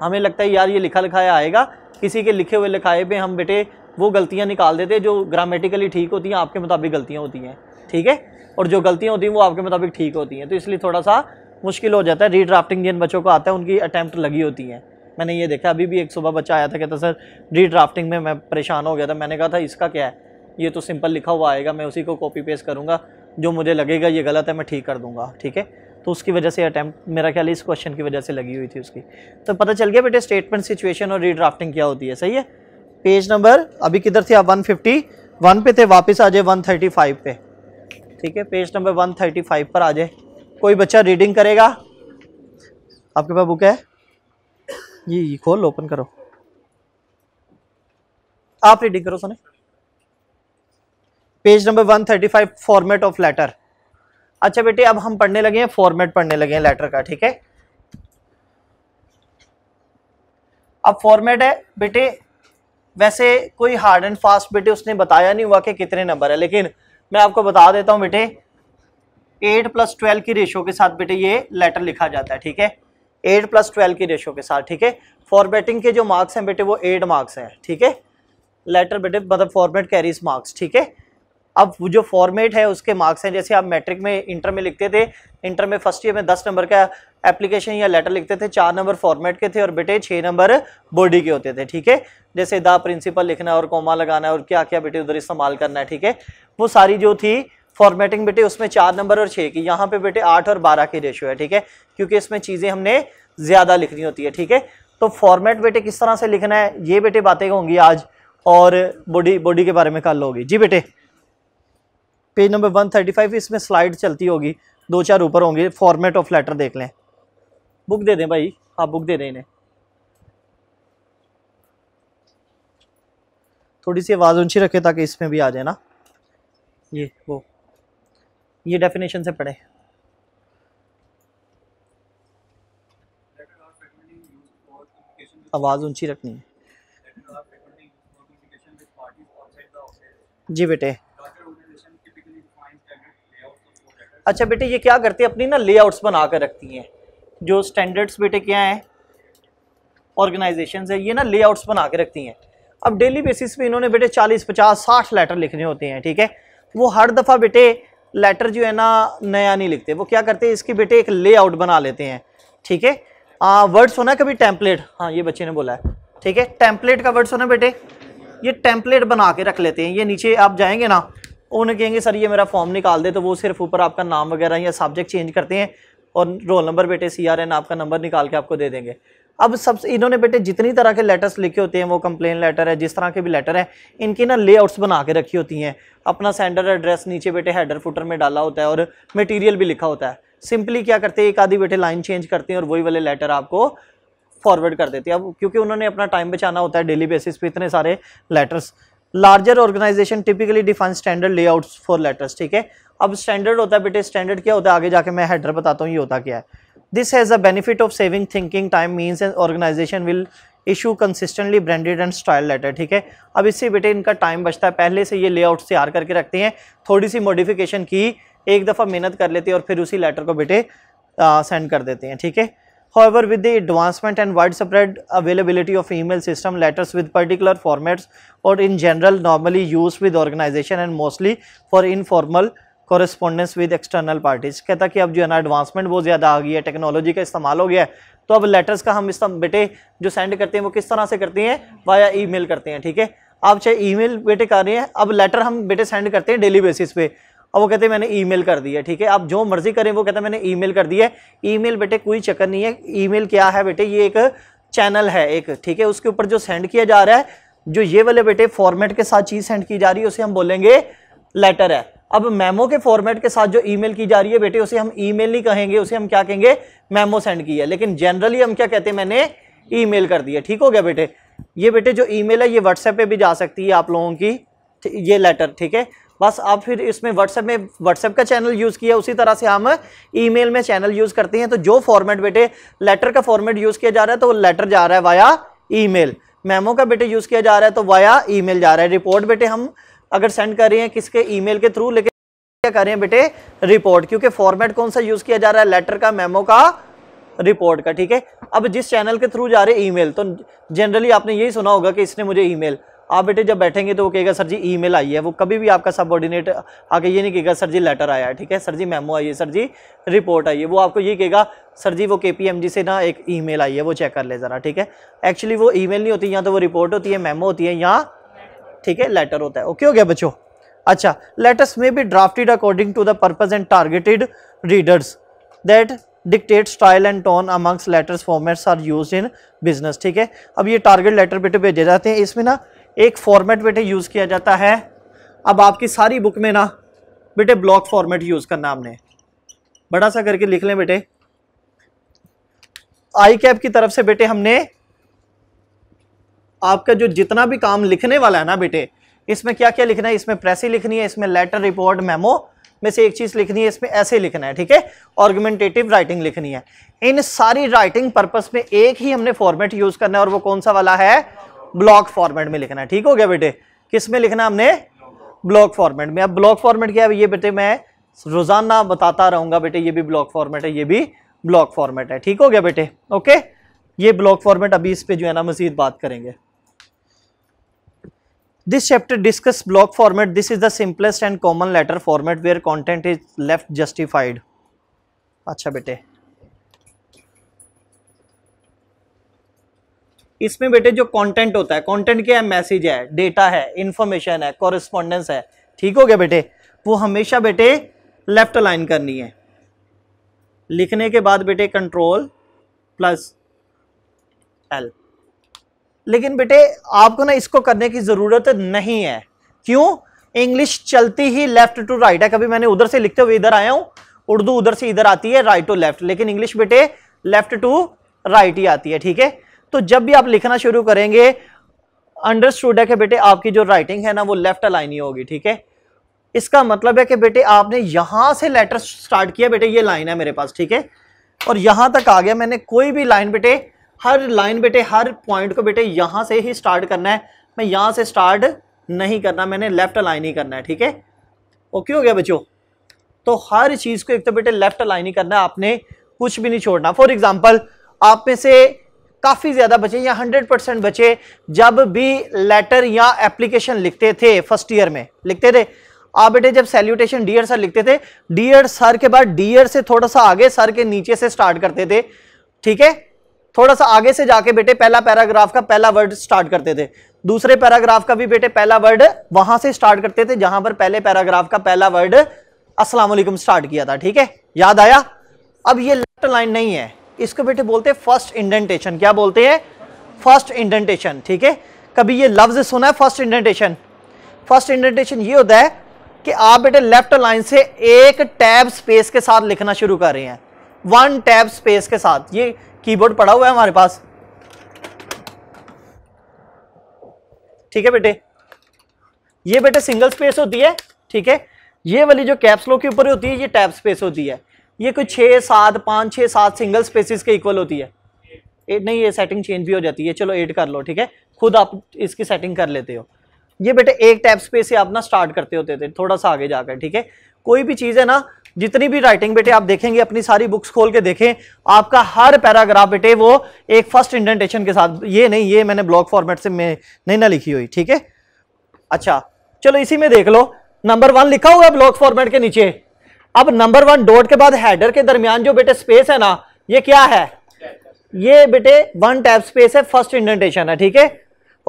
हमें लगता है यार ये लिखा लिखाया आएगा किसी के लिखे हुए लिखाए पर हम बेटे वो गलतियाँ निकाल देते हैं जो ग्रामेटिकली ठीक होती हैं आपके मुताबिक गलतियाँ होती हैं ठीक है और जो गलतियाँ होती हैं वो आपके मुताबिक ठीक होती हैं तो इसलिए थोड़ा सा मुश्किल हो जाता है रीड्राफ्टिंग जिन बच्चों को आता है उनकी अटैम्प्ट लगी होती हैं मैंने ये देखा अभी भी एक सुबह बच्चा आया था कहता सर रीड्राफ्टिंग में मैं परेशान हो गया था मैंने कहा था इसका क्या है ये तो सिंपल लिखा हुआ आएगा मैं उसी को कॉपी पेस्ट करूँगा जो मुझे लगेगा ये गलत है मैं ठीक कर दूँगा ठीक है तो उसकी वजह से अटैम्प्ट मेरा ख्याल इस क्वेश्चन की वजह से लगी हुई थी उसकी तो पता चल गया बेटे स्टेटमेंट सिचुएशन और रीड्राफ्टिंग क्या होती है सही है पेज नंबर अभी किधर थे आप वन फिफ्टी वन पे थे वापस आ जाए वन थर्टी फाइव पे ठीक है page number one thirty five पर आ जाए कोई बच्चा रीडिंग करेगा आपके पास बुक है ये जी खोल ओपन करो आप रीडिंग करो सोने page number 135 format of letter अच्छा बेटे अब हम पढ़ने लगे हैं फॉर्मेट पढ़ने लगे हैं लेटर का ठीक है अब फॉर्मेट है बेटे वैसे कोई हार्ड एंड फास्ट बेटे उसने बताया नहीं हुआ कि कितने नंबर है लेकिन मैं आपको बता देता हूँ बेटे एट प्लस ट्वेल्व की रेशो के साथ बेटे ये लेटर लिखा जाता है ठीक है एट प्लस ट्वेल्व की रेशो के साथ ठीक है फॉर्मेटिंग के जो मार्क्स हैं बेटे वो एट मार्क्स हैं ठीक है लेटर बेटे मतलब फॉर्मेट कैरीज मार्क्स ठीक है अब जो फॉर्मेट है उसके मार्क्स हैं जैसे आप मैट्रिक में इंटर में लिखते थे इंटर में फर्स्ट ईयर में दस नंबर का एप्लीकेशन या लेटर लिखते थे चार नंबर फॉर्मेट के थे और बेटे छः नंबर बॉडी के होते थे ठीक है जैसे द प्रिंसिपल लिखना और कोमा लगाना और क्या क्या बेटे उधर इस्तेमाल करना है ठीक है वो सारी जो थी फॉर्मेटिंग बेटे उसमें चार नंबर और छः की यहाँ पे बेटे आठ और बारह की रेशियो है ठीक है क्योंकि इसमें चीज़ें हमने ज़्यादा लिखनी होती है ठीक है तो फॉर्मेट बेटे किस तरह से लिखना है ये बेटे बातें होंगी आज और बॉडी बॉडी के बारे में कल होगी जी बेटे page number one thirty five इसमें स्लाइड चलती होगी दो चार ऊपर होंगे फॉर्मेट ऑफ लेटर देख लें बुक दे दें भाई हाँ बुक दे दें इन्हें थोड़ी सी आवाज़ ऊंची रखें ताकि इसमें भी आ जाए ना ये वो ये डेफिनेशन से पढ़े आवाज़ ऊंची रखनी है जी बेटे अच्छा बेटे ये क्या करते हैं अपनी ना लेआउट्स बना कर रखती हैं जो स्टैंडर्ड्स बेटे क्या हैं ऑर्गेनाइजेशन है ये ना लेआउट्स बना के रखती हैं अब डेली बेसिस पे इन्होंने बेटे 40, 50, 60 लेटर लिखने होते हैं ठीक है वो हर दफ़ा बेटे लेटर जो है ना नया नहीं लिखते वो क्या करते हैं इसके बेटे एक लेआउट बना लेते हैं ठीक है वर्ड्स होना कभी टेम्पलेट हाँ ये बच्चे ने बोला है ठीक है टैंपलेट का वर्ड्स होना बेटे ये टैंपलेट बना के रख लेते हैं ये नीचे आप जाएंगे ना उन्हें कहेंगे सर ये मेरा फॉर्म निकाल दे तो वो सिर्फ ऊपर आपका नाम वगैरह या सब्जेक्ट चेंज करते हैं और रोल नंबर बेटे सी आर एन आपका नंबर निकाल के आपको दे देंगे अब सब इन्होंने बेटे जितनी तरह के लेटर्स लिखे होते हैं वो कंप्लेन लेटर है जिस तरह के भी लेटर है इनकी ना लेआउट्स बना के रखी होती हैं अपना सेंडर एड्रेस नीचे बेटे हेडर फुटर में डाला होता है और मटेरियल भी लिखा होता है सिंपली क्या करते हैं एक आधी बेटे लाइन चेंज करते हैं और वही वाले लेटर आपको फॉरवर्ड कर देते हैं अब क्योंकि उन्होंने अपना टाइम बचाना होता है डेली बेसिस पर इतने सारे letters larger organization typically define standard layouts for letters ठीक है अब स्टैंडर्ड होता है बेटे स्टैंडर्ड क्या होता है आगे जाके मैं हेडर बताता हूँ ये होता क्या है This has a benefit of saving thinking time means an organization will issue consistently branded and style letter ठीक है अब इससे बेटे इनका टाइम बचता है पहले से ये लेआउट तैयार करके रखते हैं थोड़ी सी मॉडिफिकेशन की एक दफ़ा मेहनत कर लेते हैं और फिर उसी लेटर को बेटे सेंड कर देते हैं ठीक है however with the advancement and widespread availability of email system letters with particular formats or in general normally used with organization and mostly for informal correspondence with external parties कहता कि अब जो है ना एडवांसमेंट बहुत ज़्यादा आ गई है टेक्नोलॉजी का इस्तेमाल हो गया है तो अब लेटर्स का हम इस बेटे जो सेंड करते हैं वो किस तरह से करते हैं वाया ईमेल करते हैं ठीक है आप चाहे ईमेल बेटे कर रहे हैं अब लेटर हम बेटे सेंड करते हैं डेली बेसिस पे अब वो कहते हैं मैंने ईमेल कर दिया ठीक है आप जो मर्जी करें वो कहते हैं मैंने ईमेल कर दिया है ईमेल बेटे कोई चक्कर नहीं है ईमेल क्या है बेटे ये एक चैनल है एक ठीक है उसके ऊपर जो सेंड किया जा रहा है जो ये वाले बेटे फॉर्मेट के साथ चीज़ सेंड की जा रही है उसे हम बोलेंगे लेटर है अब मेमो के फॉर्मेट के साथ जो ईमेल की जा रही है बेटे उसे हम ईमेल नहीं कहेंगे उसे हम क्या कहेंगे मेमो सेंड की है लेकिन जनरली हम क्या कहते हैं मैंने ईमेल कर दिया ठीक हो गया बेटे ये बेटे जो ईमेल है ये व्हाट्सएप पे भी जा सकती है आप लोगों की ये लेटर ठीक है बस आप फिर इसमें व्हाट्सएप में व्हाट्सएप का चैनल यूज़ किया उसी तरह से हम ईमेल में चैनल यूज़ करते हैं तो जो फॉर्मेट बेटे लेटर का फॉर्मेट यूज़ किया जा रहा है तो वो लेटर जा रहा है वाया ईमेल मेमो का बेटे यूज़ किया जा रहा है तो वाया ईमेल जा रहा है रिपोर्ट बेटे हम अगर सेंड कर रहे हैं किसके ईमेल के थ्रू लेकिन क्या कर रहे हैं बेटे रिपोर्ट क्योंकि फॉर्मेट कौन सा यूज किया जा रहा है लेटर का मेमो का रिपोर्ट का ठीक है अब जिस चैनल के थ्रू जा रहे मेल तो जनरली आपने यही सुना होगा कि इसने मुझे मेल आप बेटे जब बैठेंगे तो वो कहेगा सर जी ईमेल आई है वो कभी भी आपका सब ऑर्डिनेट आके ये नहीं कहेगा सर जी लेटर आया है ठीक है सर जी मेमो आई है सर जी रिपोर्ट आई है वो आपको ये कहेगा सर जी वो के से ना एक ईमेल आई है वो चेक कर ले ज़रा ठीक है एक्चुअली वो ईमेल नहीं होती यहाँ तो वो रिपोर्ट होती है मेमो होती है यहाँ ठीक है लेटर होता है ओके हो गया बच्चों अच्छा लेटर्स में be drafted according to the purpose and targeted readers that dictate style and tone amongst letters formats are use in business ठीक है अब ये टारगेट लेटर बेटे भेजे जाते हैं इसमें ना एक फॉर्मेट बेटे यूज़ किया जाता है अब आपकी सारी बुक में ना बेटे ब्लॉक फॉर्मेट यूज़ करना हमने बड़ा सा करके लिख लें बेटे आई कैप की तरफ से बेटे हमने आपका जो जितना भी काम लिखने वाला है ना बेटे इसमें क्या क्या लिखना है इसमें प्रेसी लिखनी है इसमें लेटर रिपोर्ट मेमो में से एक चीज़ लिखनी है इसमें ऐसे लिखना है ठीक है ऑर्गुमेंटेटिव राइटिंग लिखनी है इन सारी राइटिंग पर्पस में एक ही हमने फॉर्मेट यूज़ करना है और वो कौन सा वाला है ब्लॉक फॉर्मेट में लिखना है ठीक हो गया बेटे किस में लिखना हमने ब्लॉक फॉर्मेट में अब ब्लॉक फॉर्मेट क्या है ये बेटे मैं रोज़ाना बताता रहूंगा बेटे ये भी ब्लॉक फॉर्मेट है ये भी ब्लॉक फॉर्मेट है ठीक हो गया बेटे ओके ये ब्लॉक फॉर्मेट अभी इस पर जो है ना मज़ीद बात करेंगे This chapter discuss block format. This is the simplest and common letter format where content is left justified. acha bete इसमें बेटे जो कंटेंट होता है कंटेंट क्या है मैसेज है डेटा है इंफॉर्मेशन है कॉरेस्पॉन्डेंस है ठीक हो गया बेटे वो हमेशा बेटे लेफ्ट लाइन करनी है लिखने के बाद बेटे कंट्रोल प्लस एल लेकिन बेटे आपको ना इसको करने की ज़रूरत नहीं है क्यों इंग्लिश चलती ही लेफ्ट टू राइट है कभी मैंने उधर से लिखते हुए इधर आया हूँ उर्दू उधर से इधर आती है राइट टू लेफ्ट लेकिन इंग्लिश बेटे लेफ्ट टू राइट ही आती है ठीक है तो जब भी आप लिखना शुरू करेंगे अंडरस्टूड है कि बेटे आपकी जो राइटिंग है ना वो लेफ्ट अलाइन ही होगी ठीक है इसका मतलब है कि बेटे आपने यहाँ से लेटर स्टार्ट किया बेटे ये लाइन है मेरे पास ठीक है और यहाँ तक आ गया मैंने कोई भी लाइन बेटे हर लाइन बेटे हर पॉइंट को बेटे यहाँ से ही स्टार्ट करना है मैं यहाँ से स्टार्ट नहीं करना मैंने लेफ्ट लाइन ही करना है ठीक है ओके हो गया बच्चों तो हर चीज़ को एक तो बेटे लेफ्ट लाइन ही करना है आपने कुछ भी नहीं छोड़ना फॉर एग्जाम्पल आप में से काफ़ी ज़्यादा बच्चे या 100 परसेंट बच्चे जब भी लेटर या एप्लीकेशन लिखते थे फर्स्ट ईयर में लिखते थे आप बेटे जब सैल्यूटेशन डियर सर लिखते थे डियर सर के बाद डियर से थोड़ा सा आगे सर के नीचे से स्टार्ट करते थे ठीक है थोड़ा सा आगे से जाके बेटे पहला पैराग्राफ का पहला वर्ड स्टार्ट करते थे दूसरे पैराग्राफ का भी बेटे पहला वर्ड वहां से स्टार्ट करते थे जहां पर पहले पैराग्राफ का पहला वर्ड अस्सलाम वालेकुम स्टार्ट किया था ठीक है याद आया अब ये लेफ्ट लाइन नहीं है इसको बेटे बोलते हैं फर्स्ट इंडेंटेशन क्या बोलते हैं फर्स्ट इंडेंटेशन ठीक है कभी ये लफ्ज सुना है फर्स्ट इंडेंटेशन फर्स्ट इंडेंटेशन ये होता है कि आप बेटे लेफ्ट लाइन से एक टैब स्पेस के साथ लिखना शुरू कर रहे हैं वन टैब स्पेस के साथ ये कीबोर्ड पड़ा हुआ है हमारे पास ठीक है बेटे ये बेटे सिंगल स्पेस होती है ठीक है ये वाली जो कैप्सलो के ऊपर होती है ये टैप स्पेस होती है ये कोई छः सात पाँच छः सात सिंगल स्पेसिस के इक्वल होती है एट नहीं ये सेटिंग चेंज भी हो जाती है चलो एट कर लो ठीक है खुद आप इसकी सेटिंग कर लेते हो ये बेटे एक टैप स्पेस से आप ना स्टार्ट करते होते थे थोड़ा सा आगे जाकर ठीक है कोई भी चीज़ है ना जितनी भी राइटिंग बेटे आप देखेंगे अपनी सारी बुक्स खोल के देखें आपका हर पैराग्राफ बेटे वो एक फर्स्ट इंडेंटेशन के साथ ये नहीं ये मैंने ब्लॉक फॉर्मेट से मैं नहीं ना लिखी हुई ठीक है अच्छा चलो इसी में देख लो नंबर वन लिखा हुआ ब्लॉक फॉर्मेट के नीचे अब नंबर वन डॉट के बाद हैडर के दरमियान जो बेटे स्पेस है ना ये क्या है ये बेटे वन टैप स्पेस है फर्स्ट इंडेंटेशन है ठीक है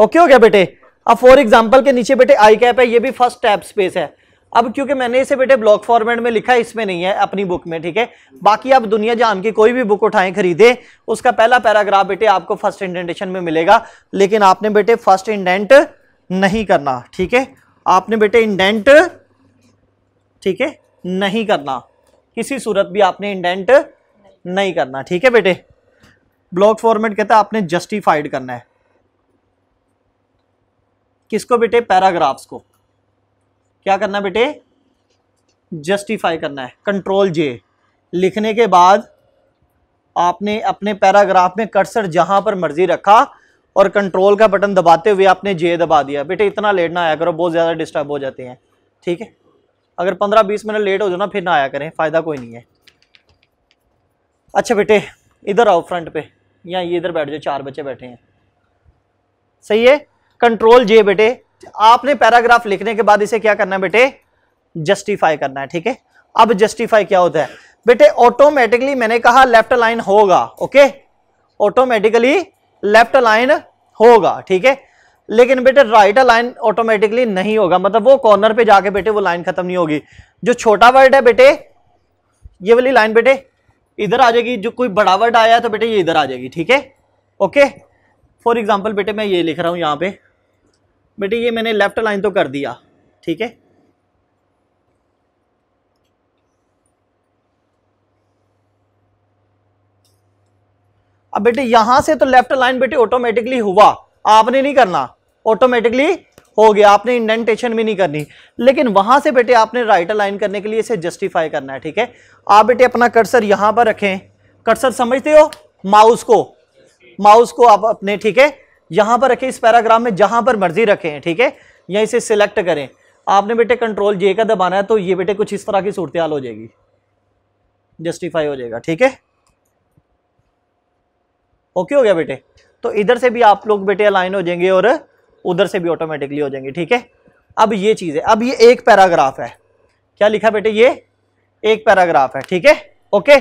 ओके हो गया बेटे अब फॉर एग्जाम्पल के नीचे बेटे आई कैप है ये भी फर्स्ट टैप स्पेस है अब क्योंकि मैंने इसे बेटे ब्लॉक फॉर्मेट में लिखा है इसमें नहीं है अपनी बुक में ठीक है बाकी आप दुनिया जान की कोई भी बुक उठाएं खरीदे उसका पहला पैराग्राफ बेटे आपको फर्स्ट इंडेंटेशन में मिलेगा लेकिन आपने बेटे फर्स्ट इंडेंट नहीं करना ठीक है आपने बेटे इंडेंट ठीक है नहीं करना किसी सूरत भी आपने इंडेंट नहीं करना ठीक है बेटे ब्लॉक फॉर्मेट कहता है आपने जस्टिफाइड करना है किसको बेटे पैराग्राफ्स को क्या करना बेटे जस्टिफाई करना है कंट्रोल जे लिखने के बाद आपने अपने पैराग्राफ में कर्सर जहां पर मर्जी रखा और कंट्रोल का बटन दबाते हुए आपने जे दबा दिया बेटे इतना लेट ना आया करो बहुत ज़्यादा डिस्टर्ब हो जाते हैं ठीक है अगर पंद्रह बीस मिनट लेट हो जाओ ना फिर ना आया करें फ़ायदा कोई नहीं है अच्छा बेटे इधर आओ फ्रंट पे या ये इधर बैठ जाओ चार बच्चे बैठे हैं सही है कंट्रोल जे बेटे आपने पैराग्राफ लिखने के बाद इसे क्या करना है बेटे जस्टिफाई करना है ठीक है अब जस्टिफाई क्या होता है बेटे ऑटोमेटिकली मैंने कहा लेफ्ट लाइन होगा ओके ऑटोमेटिकली लेफ्ट लाइन होगा ठीक है लेकिन बेटे राइट लाइन ऑटोमेटिकली नहीं होगा मतलब वो कॉर्नर पे जाके बेटे वो लाइन खत्म नहीं होगी जो छोटा वर्ड है बेटे ये वाली लाइन बेटे इधर आ जाएगी जो कोई बड़ा वर्ड आया है तो बेटे ये इधर आ जाएगी ठीक है ओके फॉर एग्जाम्पल बेटे मैं ये लिख रहा हूँ यहाँ पे बेटे ये मैंने लेफ़्ट लाइन तो कर दिया ठीक है अब बेटे यहां से तो लेफ्ट लाइन बेटे ऑटोमेटिकली हुआ आपने नहीं करना ऑटोमेटिकली हो गया आपने इंडेंटेशन भी नहीं करनी लेकिन वहां से बेटे आपने राइट लाइन करने के लिए इसे जस्टिफाई करना है ठीक है आप बेटे अपना कर्सर यहां पर रखें कर्सर समझते हो माउस को माउस को आप अपने ठीक है यहां पर रखें इस पैराग्राफ में जहां पर मर्जी रखें ठीक है या इसे सिलेक्ट करें आपने बेटे कंट्रोल जे का दबाना है तो ये बेटे कुछ इस तरह की सूरत हो जाएगी जस्टिफाई हो जाएगा ठीक है ओके हो गया बेटे तो इधर से भी आप लोग बेटे अलाइन हो जाएंगे और उधर से भी ऑटोमेटिकली हो जाएंगे ठीक है अब ये चीज़ है अब ये एक पैराग्राफ है क्या लिखा बेटे ये एक पैराग्राफ है ठीक है ओके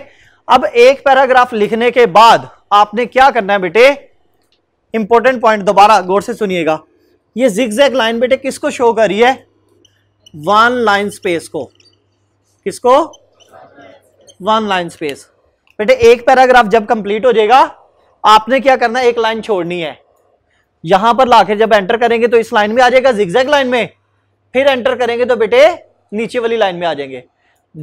अब एक पैराग्राफ लिखने के बाद आपने क्या करना है बेटे इंपॉर्टेंट पॉइंट दोबारा गौर से सुनिएगा ये जिक्जैक लाइन बेटे किसको शो कर रही है वन लाइन स्पेस को किसको वन लाइन स्पेस बेटे एक पैराग्राफ जब कंप्लीट हो जाएगा आपने क्या करना एक लाइन छोड़नी है यहां पर लाके जब एंटर करेंगे तो इस लाइन में आ जाएगा जिक्जैक लाइन में फिर एंटर करेंगे तो बेटे नीचे वाली लाइन में आ जाएंगे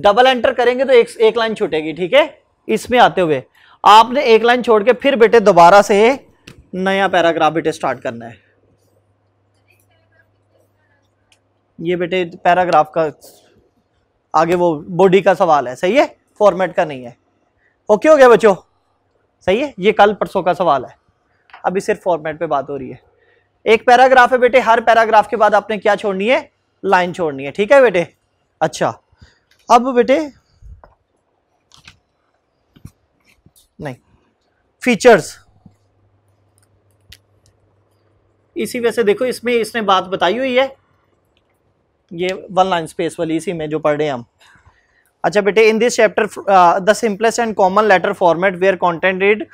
डबल एंटर करेंगे तो एक, एक लाइन छूटेगी ठीक है इसमें आते हुए आपने एक लाइन छोड़ के फिर बेटे दोबारा से नया पैराग्राफ बेटे स्टार्ट करना है ये बेटे पैराग्राफ का आगे वो बॉडी का सवाल है सही है फॉर्मेट का नहीं है ओके हो गया बच्चों सही है ये कल परसों का सवाल है अभी सिर्फ फॉर्मेट पे बात हो रही है एक पैराग्राफ है बेटे हर पैराग्राफ के बाद आपने क्या छोड़नी है लाइन छोड़नी है ठीक है बेटे अच्छा अब बेटे नहीं फीचर्स इसी वजह से देखो इसमें इसने बात बताई हुई है ये वन लाइन स्पेस वाली इसी में जो पढ़ रहे हैं हम अच्छा बेटे in this chapter the simplest and common letter format where content read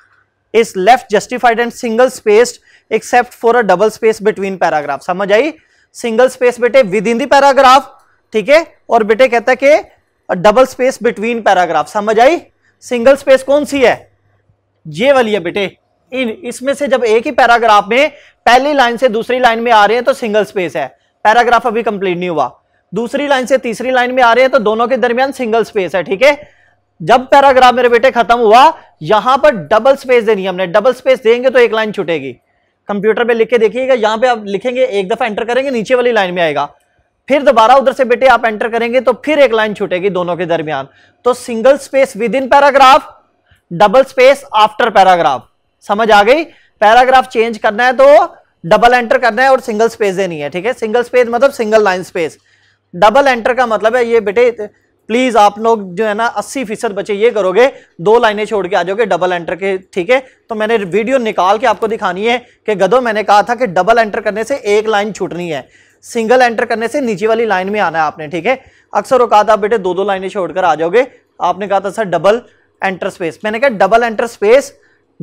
is left justified and single spaced except for a double space between paragraph समझ आई सिंगल स्पेस बेटे विद इन दी पैराग्राफ ठीक है और बेटे कहता है कि डबल स्पेस बिटवीन पैराग्राफ समझ आई सिंगल स्पेस कौन सी है ये वाली है बेटे इन इसमें से जब एक ही पैराग्राफ में पहली लाइन से दूसरी लाइन में आ रहे हैं तो सिंगल स्पेस है पैराग्राफ अभी कंप्लीट नहीं हुआ दूसरी लाइन से तीसरी लाइन में आ रहे हैं तो दोनों के दरमियान सिंगल स्पेस है ठीक है जब पैराग्राफ मेरे बेटे खत्म हुआ यहां पर डबल स्पेस देनी हमने डबल स्पेस देंगे तो एक लाइन छुटेगी कंप्यूटर पे लिख के देखिएगा यहां पे आप लिखेंगे एक दफा एंटर करेंगे नीचे वाली लाइन में आएगा फिर दोबारा उधर से बेटे आप एंटर करेंगे तो फिर एक लाइन छूटेगी दोनों के दरमियान तो single space within paragraph double space after paragraph समझ आ गई पैराग्राफ चेंज करना है तो डबल एंटर करना है और सिंगल स्पेस देनी है ठीक है सिंगल स्पेस मतलब single line space double enter का मतलब है ये बेटे प्लीज आप लोग जो है ना अस्सी फीसद बचे ये करोगे दो लाइनें छोड़ के आ जाओगे डबल एंटर के ठीक है तो मैंने वीडियो निकाल के आपको दिखानी है कि गदो मैंने कहा था कि डबल एंटर करने से एक लाइन छूटनी है सिंगल एंटर करने से नीचे वाली लाइन में आना है आपने ठीक है अक्सर वो कहा था बेटे दो दो लाइनें छोड़कर आ जाओगे आपने कहा था सर डबल एंटर स्पेस मैंने कहा double enter space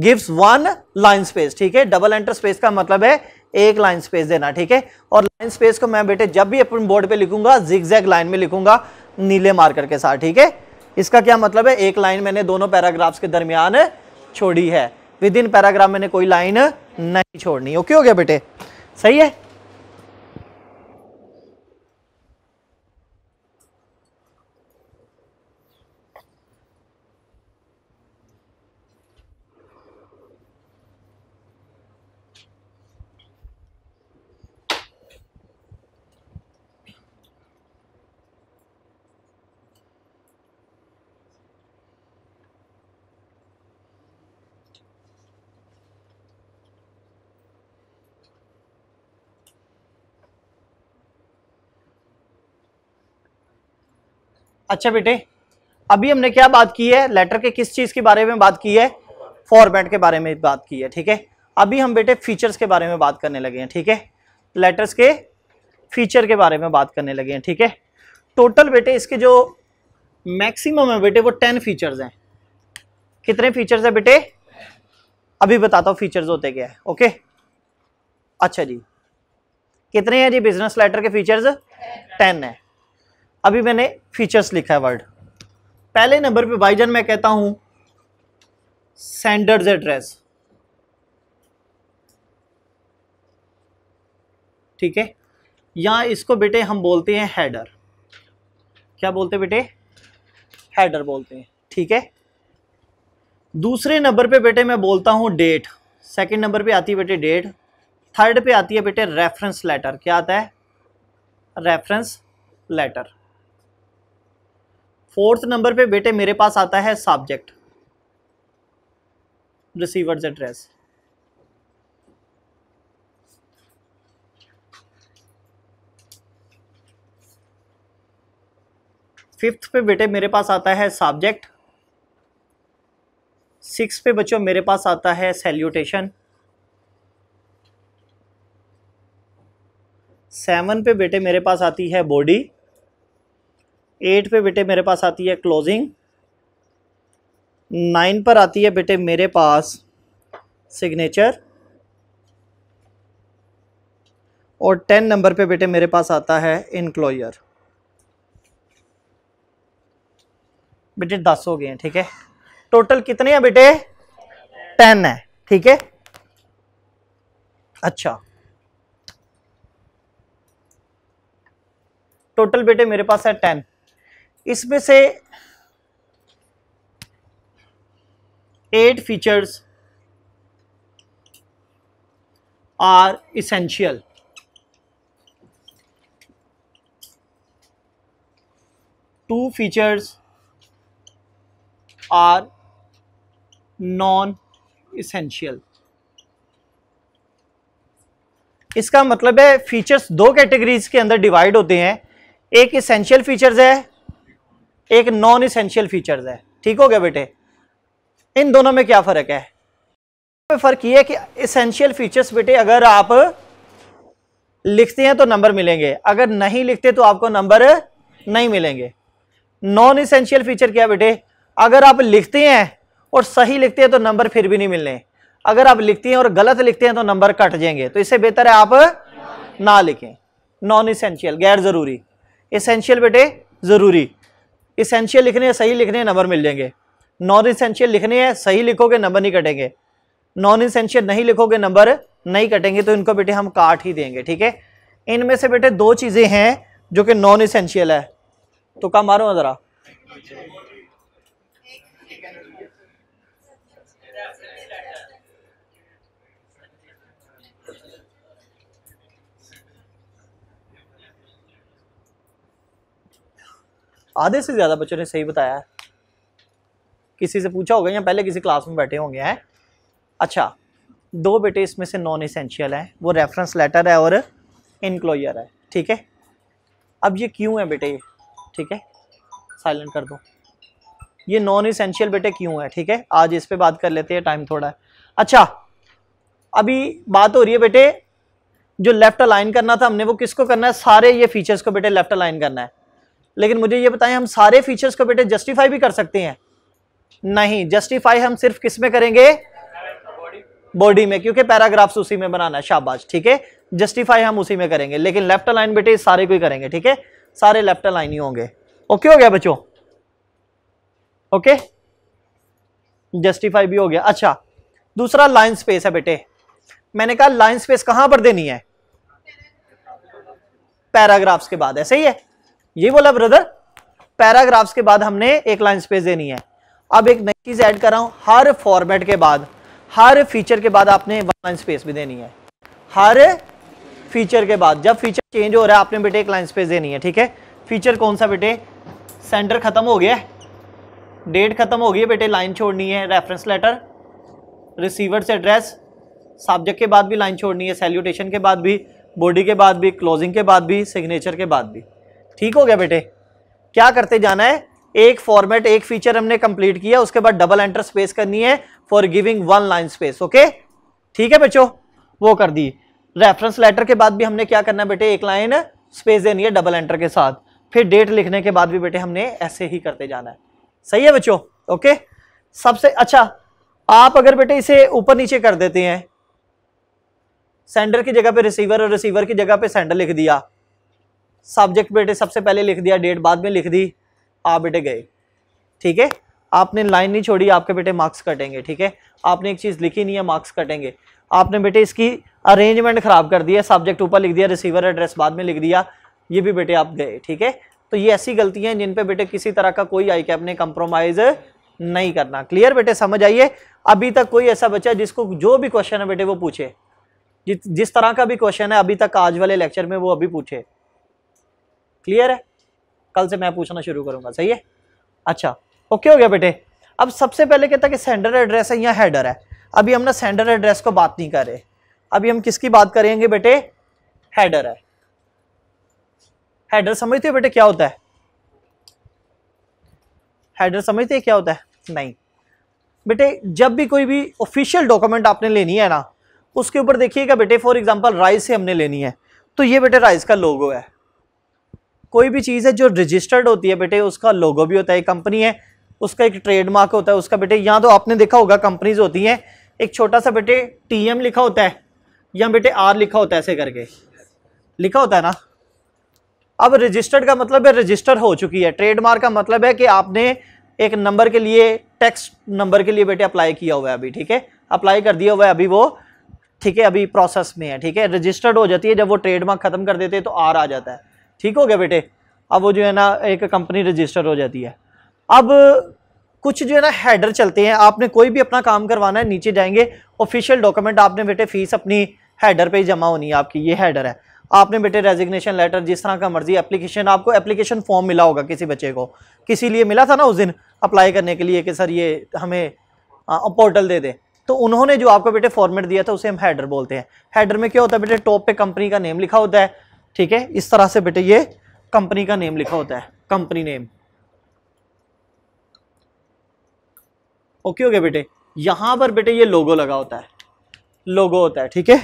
gives one line space ठीक है डबल एंटर स्पेस का मतलब है एक लाइन स्पेस देना ठीक है और लाइन स्पेस को मैं बेटे जब भी अपन बोर्ड पे लिखूंगा जिग लाइन में लिखूंगा नीले मार्कर के साथ ठीक है इसका क्या मतलब है एक लाइन मैंने दोनों पैराग्राफ्स के दरमियान छोड़ी है विद इन पैराग्राफ मैंने कोई लाइन नहीं छोड़नी ओके हो गया बेटे सही है अच्छा बेटे अभी हमने क्या बात की है लेटर के किस चीज़ के बारे में बात की है फॉर्मेट के बारे में बात की है ठीक है अभी हम बेटे फीचर्स के बारे में बात करने लगे हैं ठीक है लेटर्स के फीचर के बारे में बात करने लगे हैं ठीक है टोटल बेटे इसके जो मैक्सिमम है बेटे वो टेन फीचर्स हैं कितने फीचर्स हैं बेटे अभी बताता हूँ फीचर्स होते क्या है ओके अच्छा जी कितने हैं जी बिजनेस लेटर के फीचर्स टेन है अभी मैंने फीचर्स लिखा है वर्ड पहले नंबर पे भाईजान मैं कहता हूं सेंडर्स एड्रेस ठीक है या इसको बेटे हम बोलते हैं हेडर क्या बोलते हैं बेटे हेडर बोलते हैं ठीक है दूसरे नंबर पे बेटे मैं बोलता हूं डेट सेकंड नंबर पे आती है बेटे डेट थर्ड पे आती है बेटे रेफरेंस लेटर क्या आता है रेफरेंस लेटर फोर्थ नंबर पे बेटे मेरे पास आता है सब्जेक्ट रिसीवर्स एड्रेस फिफ्थ पे बेटे मेरे पास आता है सब्जेक्ट सिक्स पे बच्चों मेरे पास आता है सैल्यूटेशन सेवन पे बेटे मेरे पास आती है बॉडी एट पे बेटे मेरे पास आती है क्लोजिंग नाइन पर आती है बेटे मेरे पास सिग्नेचर और टेन नंबर पे बेटे मेरे पास आता है इनक्लोयर बेटे दस हो गए हैं ठीक है टोटल कितने हैं बेटे टेन है ठीक है अच्छा टोटल बेटे मेरे पास है टेन इसमें से eight features are essential two features are non essential इसका मतलब है फीचर्स दो कैटेगरीज के अंदर डिवाइड होते हैं एक इसेंशियल फीचर्स है एक नॉन इसेंशियल फीचर्स है ठीक हो गया बेटे इन दोनों में क्या फ़र्क है फ़र्क ये है कि इसेंशियल फीचर्स बेटे अगर आप लिखते हैं तो नंबर मिलेंगे अगर नहीं लिखते तो आपको नंबर नहीं मिलेंगे नॉन इसेंशियल फीचर क्या बेटे अगर आप लिखते हैं और सही लिखते हैं तो नंबर फिर भी नहीं मिलने अगर आप लिखते हैं और गलत लिखते हैं तो नंबर कट जाएंगे तो इससे बेहतर है आप ना लिखें नॉन इसेंशियल गैर ज़रूरी इसेंशियल बेटे ज़रूरी इसेंशियल लिखने हैं सही लिखने हैं नंबर मिल जाएंगे नॉन इसेंशियल लिखने हैं सही लिखोगे नंबर नहीं कटेंगे नॉन इसेंशियल नहीं लिखोगे नंबर नहीं कटेंगे तो इनको बेटे हम काट ही देंगे ठीक है इनमें से बेटे दो चीज़ें हैं जो कि नॉन इसेंशियल है तो कम मारो ज़रा आधे से ज़्यादा बच्चों ने सही बताया है किसी से पूछा होगा या पहले किसी क्लास में बैठे होंगे हैं अच्छा दो बेटे इसमें से नॉन इसेंशियल हैं वो रेफरेंस लेटर है और इनक्लोयर है ठीक है अब ये क्यों है बेटे ठीक है साइलेंट कर दो ये नॉन इसेंशियल बेटे क्यों है ठीक है आज इस पर बात कर लेते हैं टाइम थोड़ा है अच्छा अभी बात हो रही है बेटे जो लेफ्ट अलाइन करना था हमने वो किसको करना है सारे ये फीचर्स को बेटे लेफ्ट अलाइन करना है लेकिन मुझे ये बताएं हम सारे फीचर्स को बेटे जस्टिफाई भी कर सकते हैं नहीं जस्टिफाई हम सिर्फ किस में करेंगे बॉडी में क्योंकि पैराग्राफ्स उसी में बनाना है शाबाश ठीक है जस्टिफाई हम उसी में करेंगे लेकिन लेफ्ट लाइन बेटे सारे को ही करेंगे ठीक है सारे लेफ्ट लाइन ही होंगे ओके हो गया बच्चों ओके जस्टिफाई भी हो गया अच्छा दूसरा लाइन स्पेस है बेटे मैंने कहा लाइन स्पेस कहां पर देनी है पैराग्राफ्स के बाद है सही है ये बोला ब्रदर पैराग्राफ्स के बाद हमने एक लाइन स्पेस देनी है अब एक नई चीज ऐड कर रहा हूं हर फॉर्मेट के बाद हर फीचर के बाद आपने वन लाइन स्पेस भी देनी है हर फीचर के बाद जब फीचर चेंज हो रहा है आपने बेटे एक लाइन स्पेस देनी है ठीक है फीचर कौन सा बेटे सेंटर खत्म हो गया डेट खत्म हो गई है बेटे लाइन छोड़नी है रेफरेंस लेटर रिसीवर से एड्रेस सब्जेक्ट के बाद भी लाइन छोड़नी है सैल्यूटेशन के बाद भी बॉडी के बाद भी क्लोजिंग के बाद भी सिग्नेचर के बाद भी ठीक हो गया बेटे क्या करते जाना है एक फॉर्मेट एक फीचर हमने कंप्लीट किया उसके बाद डबल एंटर स्पेस करनी है for giving one line space okay ठीक है बच्चों वो कर दी रेफरेंस लेटर के बाद भी हमने क्या करना है बेटे एक लाइन स्पेस देनी है डबल एंटर के साथ फिर डेट लिखने के बाद भी बेटे हमने ऐसे ही करते जाना है सही है बच्चो ओके सबसे अच्छा आप अगर बेटे इसे ऊपर नीचे कर देते हैं सेंडर की जगह पे रिसीवर और रिसीवर की जगह पे सेंडर लिख दिया सब्जेक्ट बेटे सबसे पहले लिख दिया डेट बाद में लिख दी आप बेटे गए ठीक है आपने लाइन नहीं छोड़ी आपके बेटे मार्क्स कटेंगे ठीक है आपने एक चीज़ लिखी नहीं है मार्क्स कटेंगे आपने बेटे इसकी अरेंजमेंट ख़राब कर दिया सब्जेक्ट ऊपर लिख दिया रिसीवर एड्रेस बाद में लिख दिया ये भी बेटे आप गए ठीक है तो ये ऐसी गलती हैं जिन पे बेटे किसी तरह का कोई आई कैप ने कम्प्रोमाइज़ नहीं करना क्लियर बेटे समझ आइए अभी तक कोई ऐसा बच्चा जिसको जो भी क्वेश्चन है बेटे वो पूछे जिस तरह का भी क्वेश्चन है अभी तक आज वाले लेक्चर में वो अभी पूछे क्लियर है कल से मैं पूछना शुरू करूंगा सही है अच्छा ओके हो गया बेटे अब सबसे पहले कहता कि सेंडर एड्रेस है या हेडर है अभी हम ना सेंडर एड्रेस को बात नहीं कर रहे अभी हम किसकी बात करेंगे बेटे हेडर है हेडर समझते हो बेटे क्या होता है हेडर समझते हैं क्या होता है नहीं बेटे जब भी कोई भी ऑफिशियल डॉक्यूमेंट आपने लेनी है ना उसके ऊपर देखिएगा बेटे फॉर एग्जांपल राइस से हमने लेनी है तो ये बेटे राइस का लोगो है कोई भी चीज़ है जो रजिस्टर्ड होती है बेटे उसका लोगो भी होता है कंपनी है उसका एक ट्रेडमार्क होता है उसका बेटे यहाँ तो आपने देखा होगा कंपनीज होती हैं एक छोटा सा बेटे टी एम लिखा होता है या बेटे आर लिखा होता है ऐसे करके लिखा होता है ना अब रजिस्टर्ड का मतलब है रजिस्टर हो चुकी है ट्रेडमार्क का मतलब है कि आपने एक नंबर के लिए टैक्स नंबर के लिए बेटे अप्लाई किया हुआ है अभी ठीक है अप्लाई कर दिया हुआ है अभी वो ठीक है अभी प्रोसेस में है ठीक है रजिस्टर्ड हो जाती है जब वो ट्रेडमार्क खत्म कर देते हैं तो आर आ जाता है ठीक हो गया बेटे अब वो जो है ना एक कंपनी रजिस्टर हो जाती है अब कुछ जो है ना हेडर चलते हैं आपने कोई भी अपना काम करवाना है नीचे जाएंगे ऑफिशियल डॉक्यूमेंट आपने बेटे फीस अपनी हेडर पे जमा होनी है आपकी ये हेडर है आपने बेटे रेजिग्नेशन लेटर जिस तरह का मर्जी एप्लीकेशन आपको एप्लीकेशन फॉर्म मिला होगा किसी बच्चे को किसी लिए मिला था ना उस दिन अप्लाई करने के लिए कि सर ये हमें पोर्टल दे दे तो उन्होंने जो आपको बेटे फॉर्मेट दिया था उसे हम हेडर बोलते हैं हेडर में क्या होता है बेटे टॉप पे कंपनी का नेम लिखा होता है ठीक है इस तरह से बेटे ये कंपनी का नेम लिखा होता है कंपनी नेम ओके हो गया बेटे यहां पर बेटे ये लोगो लगा होता है लोगो होता है ठीक है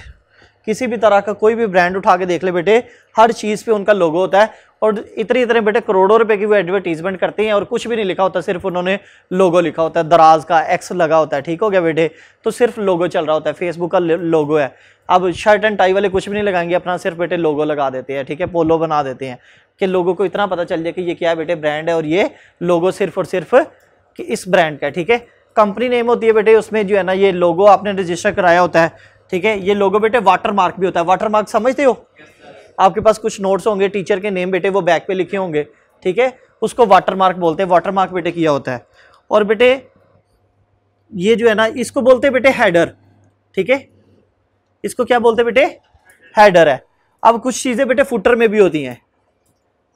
किसी भी तरह का कोई भी ब्रांड उठा के देख ले बेटे हर चीज पे उनका लोगो होता है और इतने इतने बेटे करोड़ों रुपए की वो एडवर्टीजमेंट करती हैं और कुछ भी नहीं लिखा होता सिर्फ उन्होंने लोगो लिखा होता है दराज का एक्स लगा होता है ठीक हो गया बेटे तो सिर्फ लोगो चल रहा होता है फेसबुक का लोगो है अब शर्ट एंड टाई वाले कुछ भी नहीं लगाएंगे अपना सिर्फ बेटे लोगो लगा देते हैं ठीक है पोलो बना देते हैं कि लोगों को इतना पता चल जाए कि ये क्या बेटे ब्रांड है और ये लोगो सिर्फ और सिर्फ कि इस ब्रांड का ठीक है कंपनी नेम होती है बेटे उसमें जो है ना ये लोगो आपने रजिस्टर कराया होता है ठीक है ये लोगो बेटे वाटर मार्क भी होता है वाटर मार्क समझते हो yes, आपके पास कुछ नोट्स होंगे टीचर के नेम बेटे वो बैक पे लिखे होंगे ठीक है उसको वाटर मार्क बोलते हैं वाटर मार्क बेटे किया होता है और बेटे ये जो है ना इसको बोलते हैं बेटे हैडर ठीक है इसको क्या बोलते हैं बेटे हैडर है अब कुछ चीज़ें बेटे फुटर में भी होती हैं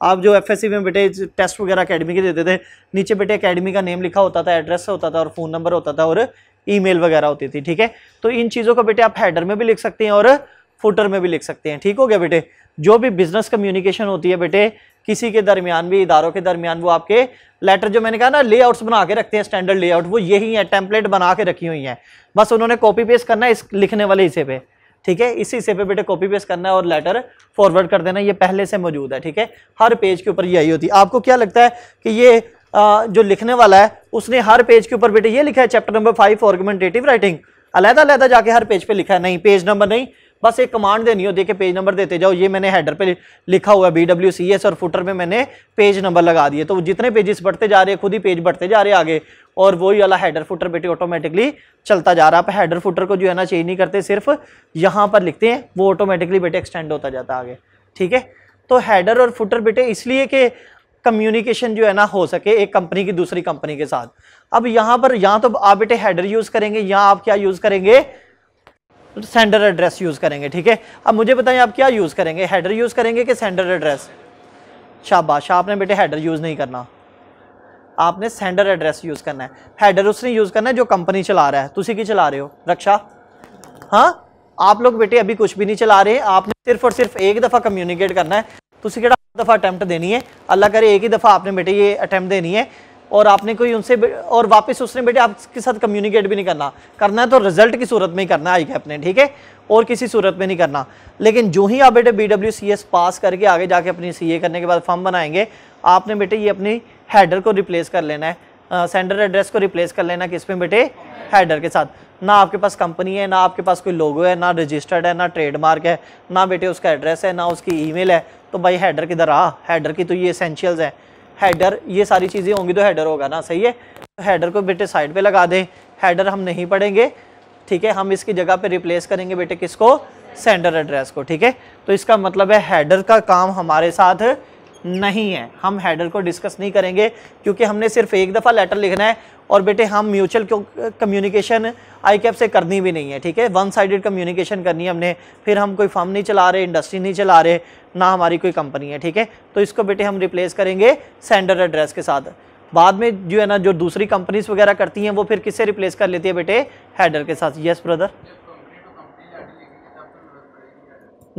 आप जो एफ में बेटे टेस्ट वगैरह अकेडमी के देते थे नीचे बेटे अकेडमी का नेम लिखा होता था एड्रेस होता था और फ़ोन नंबर होता था और ईमेल वगैरह होती थी ठीक है तो इन चीज़ों को बेटे आप हैडर में भी लिख सकते हैं और फुटर में भी लिख सकते हैं ठीक हो गया बेटे जो भी बिजनेस कम्युनिकेशन होती है बेटे किसी के दरमियान भी इदारों के दरमियान वो आपके लेटर जो मैंने कहा ना लेआउट्स बना के रखते हैं स्टैंडर्ड लेआउट वो यही है टेम्पलेट बना के रखी हुई हैं बस उन्होंने कॉपी पेस्ट करना है इस लिखने वाले हिस्से पे ठीक है इसी हिस्से पे बेटे कॉपी पेस्ट करना है और लेटर फॉरवर्ड कर देना ये पहले से मौजूद है ठीक है हर पेज के ऊपर यही होती है आपको क्या लगता है कि ये आ, जो लिखने वाला है उसने हर पेज के ऊपर बेटे ये लिखा है chapter number five argumentative writing अलहदा अलहदा जाके हर पेज पर लिखा है नहीं पेज नंबर नहीं बस एक कमांड देनी हो देखे पेज नंबर देते जाओ ये मैंने हेडर पे लिखा हुआ है बी डब्ल्यू सी एस और फुटर में मैंने पेज नंबर लगा दिए तो जितने पेजेस बढ़ते जा रहे हैं खुद ही पेज बढ़ते जा रहे हैं आगे और वही वाला हेडर फुटर बेटे ऑटोमेटिकली चलता जा रहा है आप हेडर फुटर को जो है ना चेंज नहीं करते सिर्फ यहाँ पर लिखते हैं वो ऑटोमेटिकली बेटे एक्सटेंड होता जाता है आगे ठीक है तो हेडर और फुटर बेटे इसलिए कि कम्युनिकेशन जो है ना हो सके एक कंपनी की दूसरी कंपनी के साथ अब यहाँ पर या तो आप बेटे हेडर यूज़ करेंगे या आप क्या यूज़ करेंगे सेंडर एड्रेस यूज़ करेंगे ठीक है अब मुझे बताएं आप क्या यूज़ करेंगे हेडर यूज़ करेंगे कि सेंडर एड्रेस शाबाश आपने बेटे हेडर यूज़ नहीं करना आपने सेंडर एड्रेस यूज़ करना है हेडर उसने यूज़ करना है जो कंपनी चला रहा है तुम की चला रहे हो रक्षा हाँ आप लोग बेटे अभी कुछ भी नहीं चला रहे आपने सिर्फ और सिर्फ एक दफ़ा कम्युनिकेट करना है तुम कि दफ़ा अटैम्प्ट देनी है अल्लाह करे एक ही दफ़ा आपने बेटे ये अटैम्प्ट देनी है और आपने कोई उनसे और वापस उसने बेटे आपके साथ कम्युनिकेट भी नहीं करना करना है तो रिजल्ट की सूरत में ही करना है आई गैप ने ठीक है और किसी सूरत में नहीं करना लेकिन जो ही आप बेटे B W C S pass करके आगे जाके अपनी सी ए करने के बाद फॉर्म बनाएंगे आपने बेटे ये अपनी हैडर को रिप्लेस कर लेना है सेंडर एड्रेस को रिप्लेस कर लेना किस में बेटे हैडर के साथ ना आपके पास कंपनी है ना आपके पास कोई लोगो है ना रजिस्टर्ड है ना ट्रेडमार्क है ना बेटे उसका एड्रेस है ना उसकी ईमेल है तो भाई हैडर किधर आ हैडर की तो ये इसेंशियल्स हैं हैडर ये सारी चीज़ें होंगी तो हैडर होगा ना सही है तो हैडर को बेटे साइड पे लगा दें हैडर हम नहीं पढ़ेंगे ठीक है हम इसकी जगह पे रिप्लेस करेंगे बेटे किसको सेंडर एड्रेस को ठीक है तो इसका मतलब है हैडर का काम हमारे साथ नहीं है हम हेडर को डिस्कस नहीं करेंगे क्योंकि हमने सिर्फ एक दफ़ा लेटर लिखना है और बेटे हम म्यूचुअल कम्युनिकेशन आई कैप से करनी भी नहीं है ठीक है वन साइडेड कम्युनिकेशन करनी है हमने फिर हम कोई फर्म नहीं चला रहे इंडस्ट्री नहीं चला रहे ना हमारी कोई कंपनी है ठीक है तो इसको बेटे हम रिप्लेस करेंगे सेंडर एड्रेस के साथ बाद में जो है ना जो दूसरी कंपनीज वगैरह करती हैं वो फिर किससे रिप्लेस कर लेती है बेटे हेडर के साथ यस ब्रदर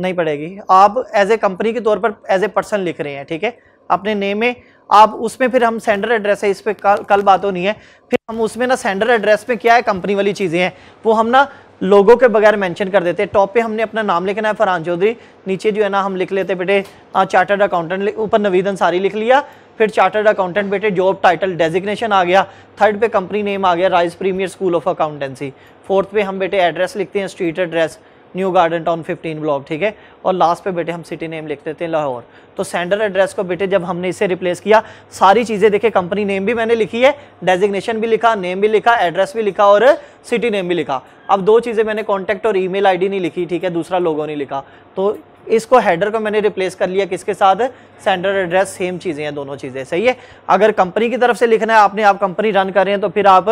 नहीं पड़ेगी आप एज ए कंपनी के तौर पर एज ए पर्सन लिख रहे हैं ठीक है अपने नेम में आप उसमें फिर हम सेंडर एड्रेस है इस पर कल, कल बात होनी है फिर हम उसमें ना सेंडर एड्रेस में क्या है कंपनी वाली चीज़ें हैं वो हम ना लोगों के बगैर मेंशन कर देते हैं टॉप पे हमने अपना नाम लिखना है फरहान चौधरी नीचे जो है ना हम लिख लेते बेटे चार्टर्ड अकाउंटेंट ऊपर नवीद अंसारी लिख लिया फिर चार्टर्ड अकाउंटेंट बेटे जॉब टाइटल डेजिग्नेशन आ गया थर्ड पे कंपनी नेम आ गया Rice Premier School of Accountancy fourth पे हम बेटे एड्रेस लिखते हैं street address New Garden Town 15 block ठीक है और लास्ट पे बेटे हम सिटी नेम लिख देते हैं लाहौर तो सेंडर एड्रेस को बेटे जब हमने इसे रिप्लेस किया सारी चीज़ें देखे कंपनी नेम भी मैंने लिखी है डेजिग्नेशन भी लिखा नेम भी लिखा एड्रेस भी लिखा और सिटी नेम भी लिखा अब दो चीज़ें मैंने कॉन्टैक्ट और ई मेल नहीं लिखी ठीक है दूसरा लोगों ने लिखा तो इसको हेडर को मैंने रिप्लेस कर लिया किसके साथ सेंडर एड्रेस सेम चीज़ें हैं दोनों चीज़ें सही है अगर कंपनी की तरफ से लिखना है आपने आप कंपनी रन कर रहे हैं तो फिर आप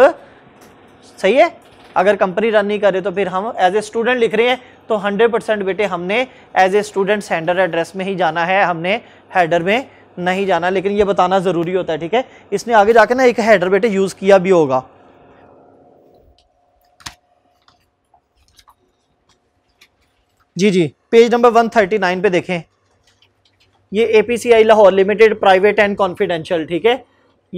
सही है अगर कंपनी रन नहीं कर रही तो फिर हम एज ए स्टूडेंट लिख रहे हैं तो 100 परसेंट बेटे हमने as a student sender address में ही जाना है हमने हेडर में नहीं जाना लेकिन ये बताना ज़रूरी होता है ठीक है इसने आगे जाके ना एक हेडर बेटे यूज़ किया भी होगा जी जी पेज नंबर 139 पे देखें ये A P C I Lahore limited private and confidential ठीक है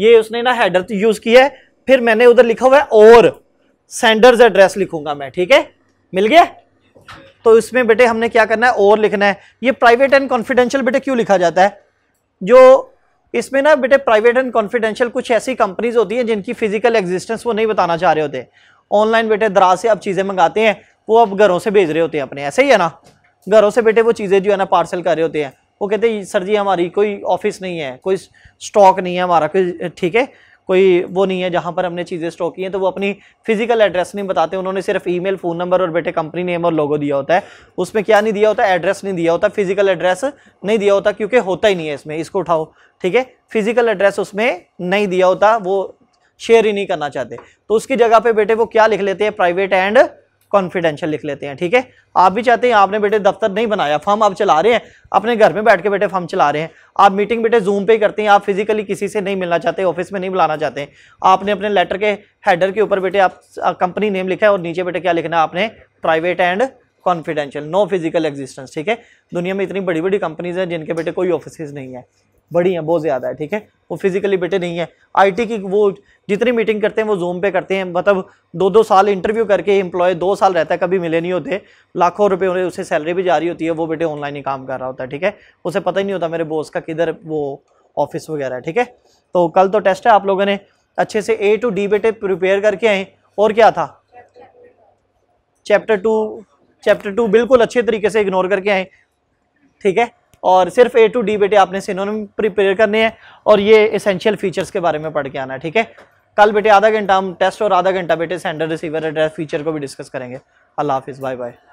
ये उसने ना हेडर यूज़ किया है फिर मैंने उधर लिखा हुआ है और सेंडर्स एड्रेस लिखूंगा मैं ठीक है मिल गया तो इसमें बेटे हमने क्या करना है और लिखना है ये प्राइवेट एंड कॉन्फिडेंशियल बेटे क्यों लिखा जाता है जो इसमें ना बेटे प्राइवेट एंड कॉन्फिडेंशियल कुछ ऐसी कंपनीज होती हैं जिनकी फिजिकल एग्जिस्टेंस वो नहीं बताना चाह रहे होते ऑनलाइन बेटे दराज से अब चीज़ें मंगाते हैं वो अब घरों से भेज रहे होते हैं अपने ऐसे ही है ना घरों से बेटे वो चीज़ें जो है ना पार्सल कर रहे होते हैं वो कहते हैं सर जी हमारी कोई ऑफिस नहीं है कोई स्टॉक नहीं है हमारा कोई ठीक है कोई वो नहीं है जहाँ पर हमने चीज़ें स्टॉक की हैं तो वो अपनी फिजिकल एड्रेस नहीं बताते उन्होंने सिर्फ ईमेल फ़ोन नंबर और बेटे कंपनी नेम और लोगो दिया होता है उसमें क्या नहीं दिया होता एड्रेस नहीं दिया होता फिजिकल एड्रेस नहीं दिया होता क्योंकि होता ही नहीं है इसमें इसको उठाओ ठीक है फिजिकल एड्रेस उसमें नहीं दिया होता वो शेयर ही नहीं करना चाहते तो उसकी जगह पे बेटे वो क्या लिख लेते हैं प्राइवेट एंड कॉन्फिडेंशियल लिख लेते हैं ठीक है आप भी चाहते हैं आपने बेटे दफ्तर नहीं बनाया फर्म आप चला रहे हैं अपने घर में बैठ के बेटे फर्म चला रहे हैं आप मीटिंग बेटे जूम पे करते हैं आप फिजिकली किसी से नहीं मिलना चाहते ऑफिस में नहीं बुलाना चाहते आपने अपने लेटर के हेडर के ऊपर बेटे आप कंपनी नेम लिखा है और नीचे बेटे क्या लिखना है आपने private and confidential no physical existence ठीक है दुनिया में इतनी बड़ी बड़ी कंपनीज हैं जिनके बेटे कोई ऑफिस नहीं है बड़ी हैं बहुत ज़्यादा है ठीक है वो फिजिकली बेटे नहीं है आईटी की वो जितनी मीटिंग करते हैं वो जूम पे करते हैं मतलब दो दो साल इंटरव्यू करके एम्प्लॉय दो साल रहता है कभी मिले नहीं होते लाखों रुपए उन्हें उसे सैलरी भी जारी होती है वो बेटे ऑनलाइन ही काम कर रहा होता है ठीक है उसे पता ही नहीं होता मेरे बॉस का किधर वो ऑफिस वगैरह है ठीक है तो कल तो टेस्ट है आप लोगों ने अच्छे से ए टू डी बेटे प्रिपेयर करके आए और क्या था चैप्टर टू चैप्टर टू बिल्कुल अच्छे तरीके से इग्नोर करके आए ठीक है और सिर्फ ए टू डी बेटे आपने सिनोनिम प्रिपेयर करने हैं और ये इसेंशियल फीचर्स के बारे में पढ़ के आना है ठीक है कल बेटे आधा घंटा हम टेस्ट और आधा घंटा बेटे सेंडर रिसीवर एड्रेस फीचर को भी डिस्कस करेंगे अल्लाह हाफिज़ बाय बाय